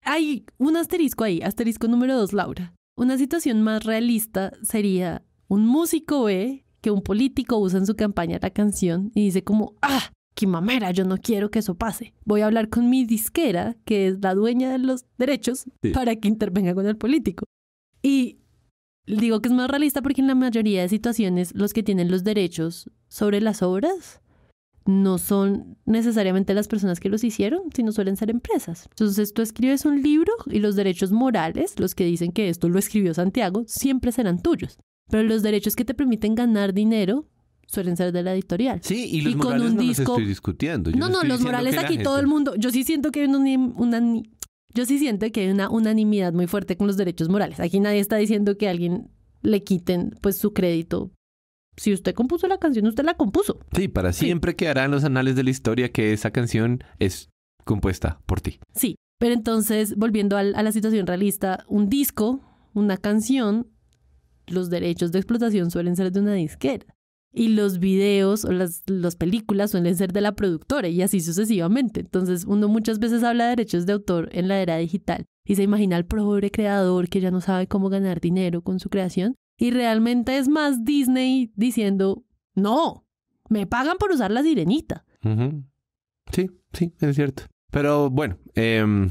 hay un asterisco ahí, asterisco número dos, Laura. Una situación más realista sería un músico ve que un político usa en su campaña la canción y dice como, ah, qué mamera, yo no quiero que eso pase. Voy a hablar con mi disquera, que es la dueña de los derechos, para que intervenga con el político. Y digo que es más realista porque en la mayoría de situaciones los que tienen los derechos sobre las obras no son necesariamente las personas que los hicieron, sino suelen ser empresas. Entonces tú escribes un libro y los derechos morales, los que dicen que esto lo escribió Santiago, siempre serán tuyos. Pero los derechos que te permiten ganar dinero suelen ser de la editorial. Sí, y los morales estoy discutiendo. no, no, los morales aquí todo el mundo. Yo sí siento que hay una, yo sí siento que hay una unanimidad muy fuerte con los derechos morales. Aquí nadie está diciendo que alguien le quiten pues su crédito si usted compuso la canción, usted la compuso. Sí, para siempre quedará en los anales de la historia que esa canción es compuesta por ti. Sí, pero entonces, volviendo a, la situación realista, un disco, una canción, los derechos de explotación suelen ser de una disquera. Y los videos o las, las películas suelen ser de la productora y así sucesivamente. Entonces uno muchas veces habla de derechos de autor en la era digital y se imagina al pobre creador que ya no sabe cómo ganar dinero con su creación y realmente es más Disney diciendo, no, me pagan por usar la sirenita. Sí, sí, es cierto. Pero bueno, em,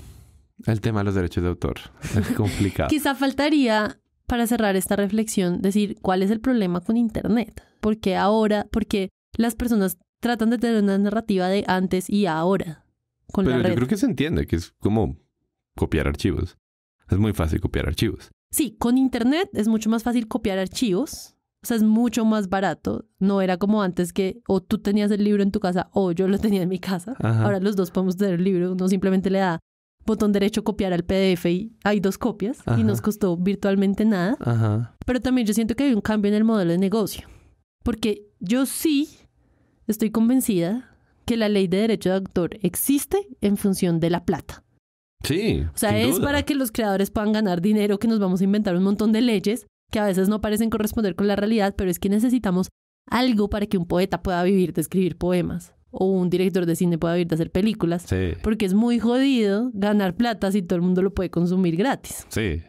el tema de los derechos de autor es complicado. Quizá faltaría, para cerrar esta reflexión, decir cuál es el problema con Internet. Porque ahora, porque las personas tratan de tener una narrativa de antes y ahora. Con la yo creo que se entiende que es como copiar archivos. Es muy fácil copiar archivos. Sí, con Internet es mucho más fácil copiar archivos. O sea, es mucho más barato. No era como antes que o tú tenías el libro en tu casa o yo lo tenía en mi casa. Ahora los dos podemos tener el libro. Uno simplemente le da botón derecho copiar al PDF y hay dos copias y nos costó virtualmente nada. Pero también yo siento que hay un cambio en el modelo de negocio. Porque yo sí estoy convencida que la ley de derecho de autor existe en función de la plata. Sí. O sea, es para que los creadores puedan ganar dinero, que nos vamos a inventar un montón de leyes que a veces no parecen corresponder con la realidad, pero es que necesitamos algo para que un poeta pueda vivir de escribir poemas o un director de cine pueda vivir de hacer películas. Sí. Porque es muy jodido ganar plata si todo el mundo lo puede consumir gratis. Sí.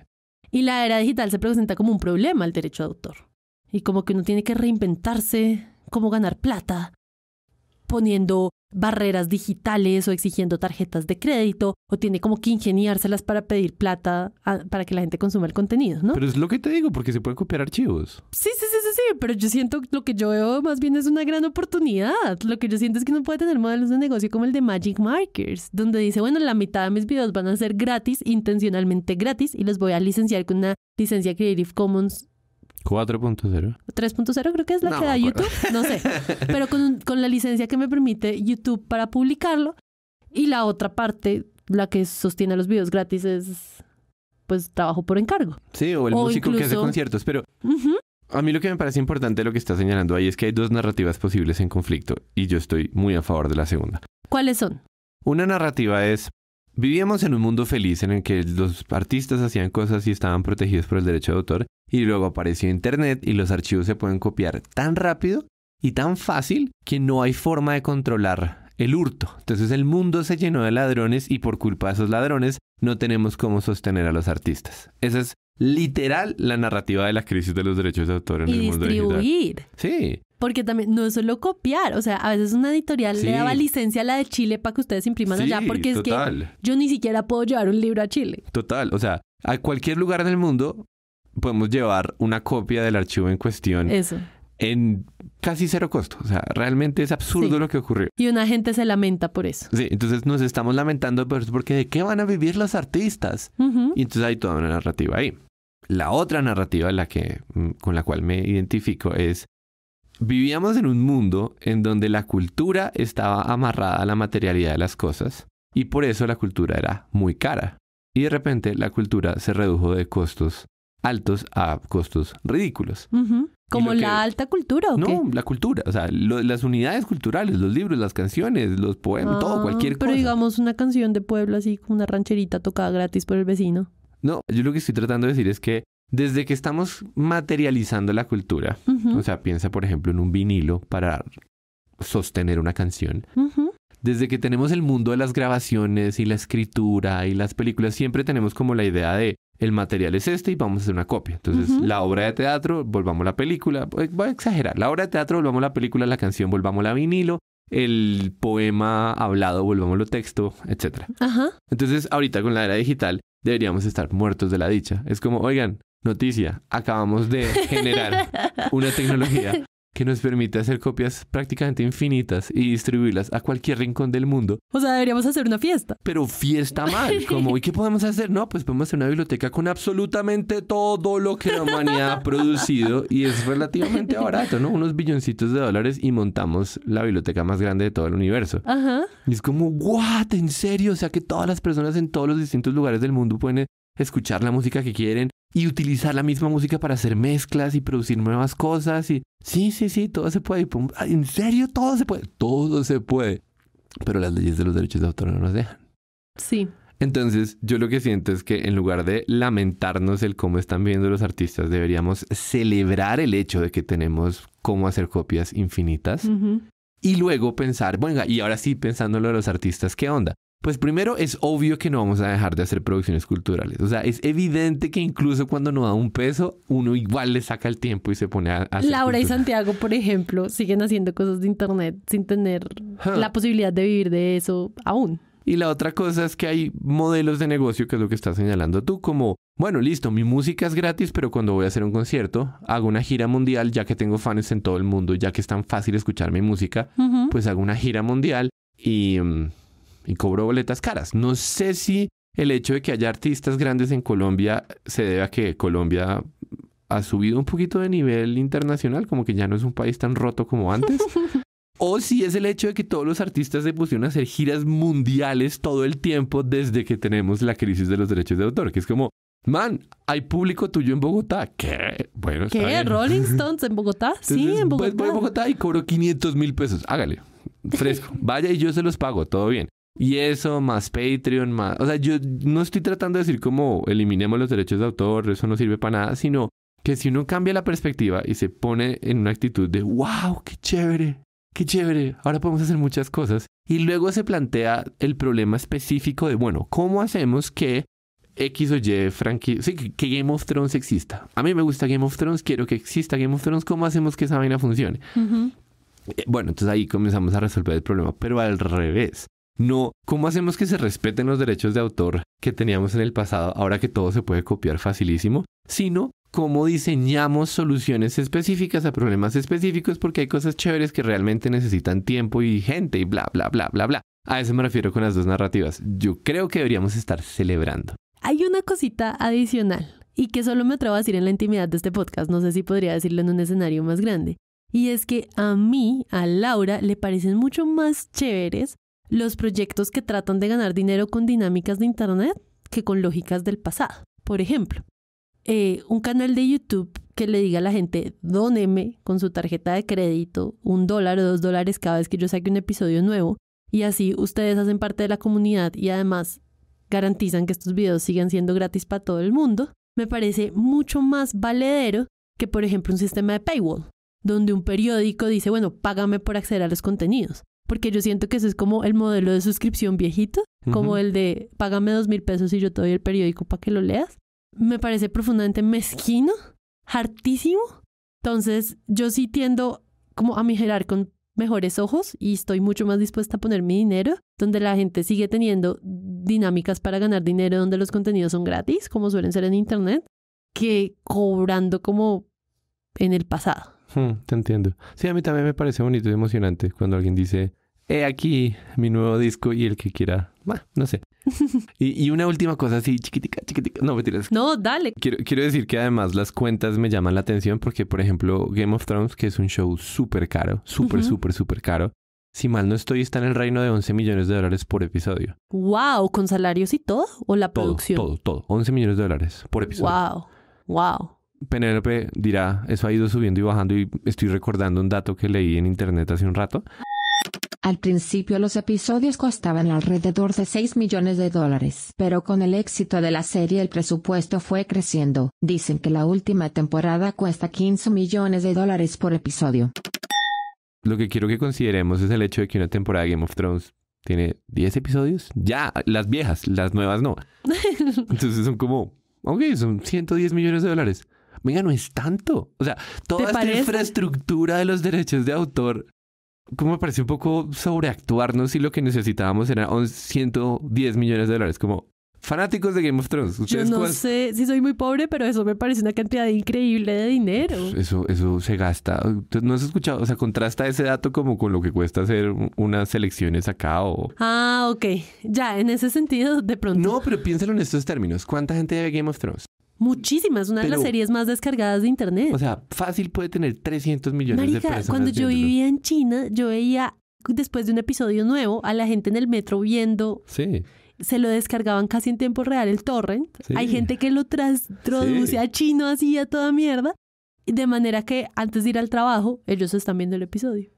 Y la era digital se presenta como un problema al derecho de autor. Y como que uno tiene que reinventarse, cómo ganar plata, poniendo barreras digitales o exigiendo tarjetas de crédito o tiene como que ingeniárselas para pedir plata para que la gente consuma el contenido, ¿no? Pero es lo que te digo, porque se pueden copiar archivos. Sí, sí, sí, sí, sí, pero yo siento lo que yo veo más bien es una gran oportunidad. Lo que yo siento es que no puede tener modelos de negocio como el de Magic Markers, donde dice, bueno, la mitad de mis videos van a ser gratis, intencionalmente gratis, y los voy a licenciar con una licencia Creative Commons 4.0. 3.0 creo que es la que da YouTube, no sé, pero con, la licencia que me permite YouTube para publicarlo. Y la otra parte, la que sostiene los videos gratis, es pues trabajo por encargo. Sí, o el músico que hace conciertos, pero... A mí lo que me parece importante lo que está señalando ahí es que hay dos narrativas posibles en conflicto y yo estoy muy a favor de la segunda. ¿Cuáles son? Una narrativa es Vivíamos en un mundo feliz en el que los artistas hacían cosas y estaban protegidos por el derecho de autor y luego apareció Internet y los archivos se pueden copiar tan rápido y tan fácil que no hay forma de controlar el hurto. Entonces el mundo se llenó de ladrones y por culpa de esos ladrones no tenemos cómo sostener a los artistas. Esa es literal la narrativa de la crisis de los derechos de autor en el mundo distribuir. Sí. Porque también no es solo copiar, o sea, a veces una editorial le daba licencia a la de Chile para que ustedes impriman allá, porque es que yo ni siquiera puedo llevar un libro a Chile. Total, o sea, a cualquier lugar en el mundo podemos llevar una copia del archivo en cuestión. En casi cero costo. O sea, realmente es absurdo lo que ocurrió. Y una gente se lamenta por eso. Sí, entonces nos estamos lamentando por eso porque ¿de qué van a vivir los artistas? Y entonces hay toda una narrativa ahí. La otra narrativa la que, mm, con la cual me identifico es Vivíamos en un mundo en donde la cultura estaba amarrada a la materialidad de las cosas y por eso la cultura era muy cara. Y de repente la cultura se redujo de costos altos a costos ridículos. ¿Como la alta cultura o no, la cultura, o sea, las unidades culturales, los libros, las canciones, los poemas, todo, ah, cualquier cosa. Pero digamos una canción de pueblo así, como una rancherita tocada gratis por el vecino. No, yo lo que estoy tratando de decir es que desde que estamos materializando la cultura, o sea, piensa por ejemplo en un vinilo para sostener una canción. Desde que tenemos el mundo de las grabaciones y la escritura y las películas, siempre tenemos como la idea de el material es este y vamos a hacer una copia. Entonces, la obra de teatro, volvamos a la película, eh, voy a exagerar, la obra de teatro, volvamos a la película, la canción, volvamos a la vinilo, el poema hablado, volvamos a texto, etc. Entonces, ahorita con la era digital, deberíamos estar muertos de la dicha. Es como, oigan, Noticia, acabamos de generar una tecnología que nos permite hacer copias prácticamente infinitas y distribuirlas a cualquier rincón del mundo. O sea, deberíamos hacer una fiesta. Pero fiesta mal, como ¿y qué podemos hacer? No, pues podemos hacer una biblioteca con absolutamente todo lo que la humanidad ha producido y es relativamente barato, ¿no? Unos billoncitos de dólares y montamos la biblioteca más grande de todo el universo. Ajá. Y es como, ¿what? ¿En serio? O sea, que todas las personas en todos los distintos lugares del mundo pueden escuchar la música que quieren, y utilizar la misma música para hacer mezclas y producir nuevas cosas y sí, sí, sí, todo se puede. Ah, en serio, todo se puede. Todo se puede. Pero las leyes de los derechos de autor no nos dejan. Sí. Entonces, yo lo que siento es que en lugar de lamentarnos el cómo están viendo los artistas, deberíamos celebrar el hecho de que tenemos cómo hacer copias infinitas. Y luego pensar, bueno, y ahora sí pensándolo de los artistas, ¿qué onda? Pues primero es obvio que no vamos a dejar de hacer producciones culturales. O sea, es evidente que incluso cuando no da un peso, uno igual le saca el tiempo y se pone a... Hacer Laura y Santiago, por ejemplo, siguen haciendo cosas de Internet sin tener la posibilidad de vivir de eso aún. Y la otra cosa es que hay modelos de negocio, que es lo que estás señalando tú, como, bueno, listo, mi música es gratis, pero cuando voy a hacer un concierto, hago una gira mundial, ya que tengo fans en todo el mundo, ya que es tan fácil escuchar mi música, pues hago una gira mundial y... Mm, y cobró boletas caras. No sé si el hecho de que haya artistas grandes en Colombia se debe a que Colombia ha subido un poquito de nivel internacional, como que ya no es un país tan roto como antes. o si es el hecho de que todos los artistas se pusieron a hacer giras mundiales todo el tiempo desde que tenemos la crisis de los derechos de autor, que es como, man, hay público tuyo en Bogotá. ¿Qué? Bueno, ¿Qué? ¿Rolling Stones en Bogotá? sí, en Bogotá. Pues voy a Bogotá y cobro 500 mil pesos. Hágale, fresco. Vaya y yo se los pago, todo bien. Y eso, más Patreon, más... O sea, yo no estoy tratando de decir como eliminemos los derechos de autor, eso no sirve para nada, sino que si uno cambia la perspectiva y se pone en una actitud de, wow, qué chévere, qué chévere, ahora podemos hacer muchas cosas, y luego se plantea el problema específico de, bueno, ¿cómo hacemos que X o Y franquicia, sí, que Game of Thrones exista? A mí me gusta Game of Thrones, quiero que exista Game of Thrones, ¿cómo hacemos que esa vaina funcione? Eh, bueno, entonces ahí comenzamos a resolver el problema, pero al revés no, ¿cómo hacemos que se respeten los derechos de autor que teníamos en el pasado ahora que todo se puede copiar facilísimo? Sino cómo diseñamos soluciones específicas a problemas específicos porque hay cosas chéveres que realmente necesitan tiempo y gente y bla, bla, bla, bla, bla. A eso me refiero con las dos narrativas. Yo creo que deberíamos estar celebrando. Hay una cosita adicional y que solo me atrevo a decir en la intimidad de este podcast, no sé si podría decirlo en un escenario más grande. Y es que a mí, a Laura, le parecen mucho más chéveres los proyectos que tratan de ganar dinero con dinámicas de Internet que con lógicas del pasado. Por ejemplo, eh, un canal de YouTube que le diga a la gente, dóneme con su tarjeta de crédito un dólar o dos dólares cada vez que yo saque un episodio nuevo, y así ustedes hacen parte de la comunidad y además garantizan que estos videos sigan siendo gratis para todo el mundo, me parece mucho más valedero que, por ejemplo, un sistema de paywall, donde un periódico dice, bueno, págame por acceder a los contenidos porque yo siento que eso es como el modelo de suscripción viejito, como el de págame dos mil pesos y yo te doy el periódico para que lo leas. Me parece profundamente mezquino, hartísimo. Entonces, yo sí tiendo como a migrar con mejores ojos y estoy mucho más dispuesta a poner mi dinero, donde la gente sigue teniendo dinámicas para ganar dinero, donde los contenidos son gratis, como suelen ser en Internet, que cobrando como en el pasado. Hmm, te entiendo. Sí, a mí también me parece bonito y emocionante cuando alguien dice, he eh, aquí mi nuevo disco y el que quiera, bah, no sé. y, y, una última cosa así, chiquitica, chiquitica. No, me tiras No, dale. Quiero, quiero decir que además las cuentas me llaman la atención porque, por ejemplo, Game of Thrones, que es un show súper caro, súper, super súper, súper caro. Si mal no estoy, está en el reino de 11 millones de dólares por episodio. ¡Wow! ¿Con salarios y todo? ¿O la producción? Todo, todo. 11 millones de dólares por episodio. ¡Wow! ¡Wow! Penélope dirá, eso ha ido subiendo y bajando y estoy recordando un dato que leí en internet hace un rato. Al principio los episodios costaban alrededor de 6 millones de dólares, pero con el éxito de la serie el presupuesto fue creciendo. Dicen que la última temporada cuesta 15 millones de dólares por episodio. Lo que quiero que consideremos es el hecho de que una temporada de Game of Thrones tiene 10 episodios. Ya, las viejas, las nuevas no. Entonces son como, ok, son 110 millones de dólares venga, no es tanto. O sea, toda esta infraestructura de los derechos de autor, como me parece un poco sobreactuarnos y lo que necesitábamos era 110 millones de dólares. Como, fanáticos de Game of Thrones. Yo no sé si soy muy pobre, pero eso me parece una cantidad increíble de dinero. Eso, eso se gasta. No has escuchado, o sea, contrasta ese dato como con lo que cuesta hacer unas elecciones acá o... Ah, ok. Ya, en ese sentido, de pronto... No, pero piénsalo en estos términos. ¿Cuánta gente ve Game of Thrones? Muchísimas, una de las series más descargadas de internet. O sea, fácil puede tener 300 millones de personas. Cuando yo vivía en China, yo veía después de un episodio nuevo a la gente en el metro viendo. Sí. Se lo descargaban casi en tiempo real el torrent. Hay gente que lo traduce a chino así a toda mierda. De manera que antes de ir al trabajo, ellos están viendo el episodio.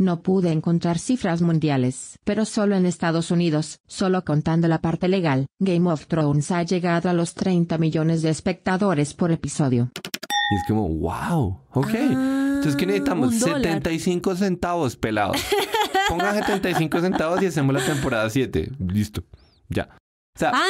No pude encontrar cifras mundiales, pero solo en Estados Unidos, solo contando la parte legal, Game of Thrones ha llegado a los 30 millones de espectadores por episodio. Y es como, wow, ok. Entonces, ¿qué necesitamos? 75 ah, centavos, pelados. Pongan 75 centavos y hacemos la temporada 7. Listo. Ya.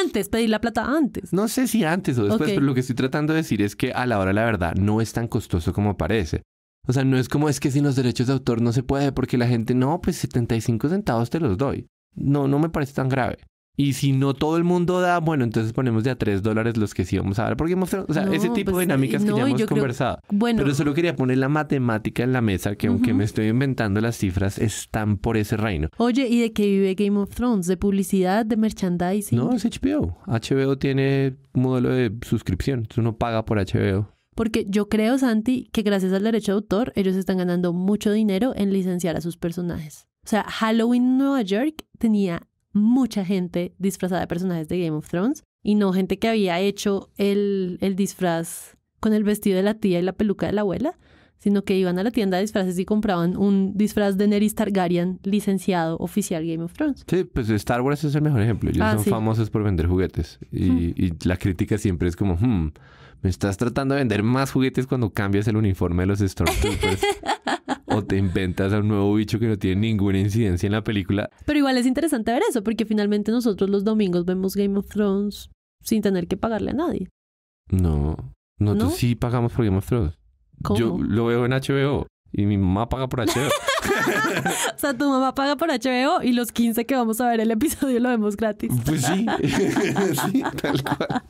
antes, pedir la plata antes. No sé si antes o después, pero lo que estoy tratando de decir es que a la hora la verdad no es tan costoso como parece. O sea, no es como es que sin los derechos de autor no se puede porque la gente, no, pues 75 centavos te los doy. No, no me parece tan grave. Y si no todo el mundo da, bueno, entonces ponemos de a 3 dólares los que sí vamos a dar. Porque hemos, o sea, ese tipo de pues, dinámicas eh, que ya hemos conversado. Pero solo quería poner la matemática en la mesa, que aunque me estoy inventando las cifras, están por ese reino. Oye, ¿y de qué vive Game of Thrones? ¿De publicidad? ¿De merchandising? No, es HBO. HBO tiene modelo de suscripción. Entonces uno paga por HBO. Porque yo creo, Santi, que gracias al derecho de autor, ellos están ganando mucho dinero en licenciar a sus personajes. O sea, Halloween Nueva York tenía mucha gente disfrazada de personajes de Game of Thrones y no gente que había hecho el, disfraz con el vestido de la tía y la peluca de la abuela, sino que iban a la tienda de disfraces y compraban un disfraz de Nerys Targaryen licenciado oficial Game of Thrones. Sí, pues Star Wars es el mejor ejemplo. Ellos ah, son famosos por vender juguetes hmm. y, la crítica siempre es como, hmm, me estás tratando de vender más juguetes cuando cambias el uniforme de los Stormtroopers. o te inventas a un nuevo bicho que no tiene ninguna incidencia en la película. Pero igual es interesante ver eso, porque finalmente nosotros los domingos vemos Game of Thrones sin tener que pagarle a nadie. No, nosotros sí pagamos por Game of Thrones. ¿Cómo? Yo lo veo en HBO y mi mamá paga por HBO. o sea, tu mamá paga por HBO y los 15 que vamos a ver el episodio lo vemos gratis. Pues sí tal cual.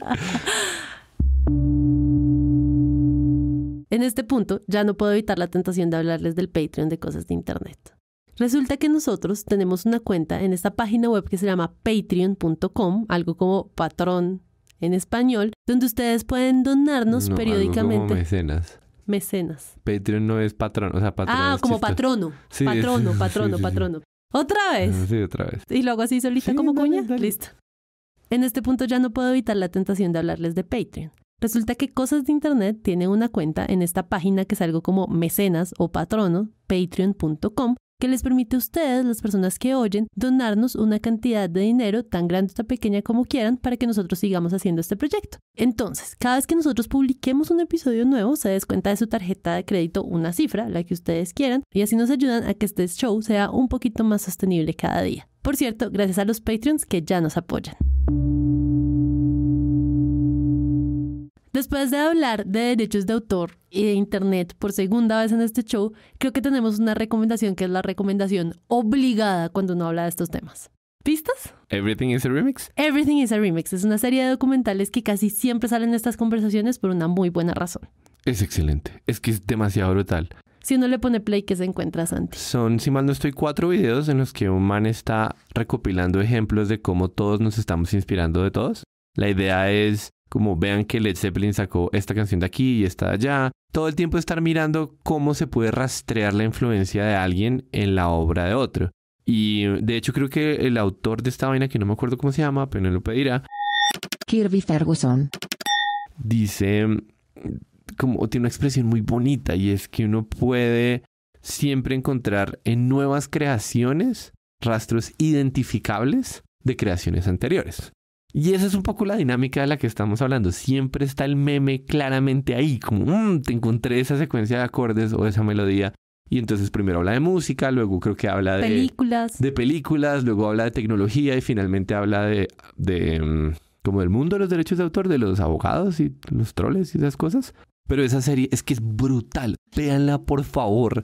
En este punto ya no puedo evitar la tentación de hablarles del Patreon de cosas de Internet. Resulta que nosotros tenemos una cuenta en esta página web que se llama patreon.com, algo como patrón en español, donde ustedes pueden donarnos periódicamente. mecenas. Mecenas. Patreon no es patrón, o sea, patrón. Ah, como patrono. Sí, patrono, patrono, patrono. ¿Otra ah, vez? Sí, otra vez. Y luego así solita como coña. Listo. En este punto ya no puedo evitar la tentación de hablarles de Patreon. Resulta que Cosas de Internet tiene una cuenta en esta página que es algo como mecenas o patrono, patreon.com, que les permite a ustedes, las personas que oyen, donarnos una cantidad de dinero, tan grande o tan pequeña como quieran, para que nosotros sigamos haciendo este proyecto. Entonces, cada vez que nosotros publiquemos un episodio nuevo, se descuenta de su tarjeta de crédito una cifra, la que ustedes quieran, y así nos ayudan a que este show sea un poquito más sostenible cada día. Por cierto, gracias a los Patreons que ya nos apoyan. Después de hablar de derechos de autor y de Internet por segunda vez en este show, creo que tenemos una recomendación que es la recomendación obligada cuando uno habla de estos temas. ¿Pistas? Everything is a Remix. Everything is a Remix es una serie de documentales que casi siempre salen en estas conversaciones por una muy buena razón. Es excelente, es que es demasiado brutal. Si uno le pone play, ¿qué se encuentra, Santi? Son, si mal no estoy, cuatro videos en los que un man está recopilando ejemplos de cómo todos nos estamos inspirando de todos. La idea es como vean que Led Zeppelin sacó esta canción de aquí y esta de allá. Todo el tiempo estar mirando cómo se puede rastrear la influencia de alguien en la obra de otro. Y de hecho creo que el autor de esta vaina, que no me acuerdo cómo se llama, pero lo pedirá. Kirby Ferguson. Dice, como tiene una expresión muy bonita y es que uno puede siempre encontrar en nuevas creaciones rastros identificables de creaciones anteriores. Y esa es un poco la dinámica de la que estamos hablando. Siempre está el meme claramente ahí, como mm, te encontré esa secuencia de acordes o esa melodía. Y entonces primero habla de música, luego creo que habla de películas, de películas luego habla de tecnología y finalmente habla de, de mm, como del mundo de los derechos de autor, de los abogados y los troles y esas cosas. Pero esa serie es que es brutal. Véanla, por favor.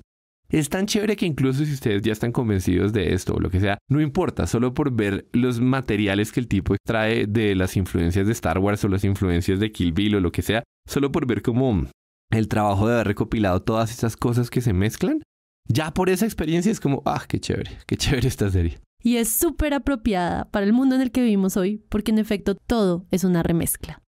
Es tan chévere que incluso si ustedes ya están convencidos de esto o lo que sea, no importa, solo por ver los materiales que el tipo extrae de las influencias de Star Wars o las influencias de Kill Bill o lo que sea, solo por ver cómo el trabajo de haber recopilado todas esas cosas que se mezclan, ya por esa experiencia es como, ah, qué chévere, qué chévere esta serie. Y es súper apropiada para el mundo en el que vivimos hoy, porque en efecto todo es una remezcla.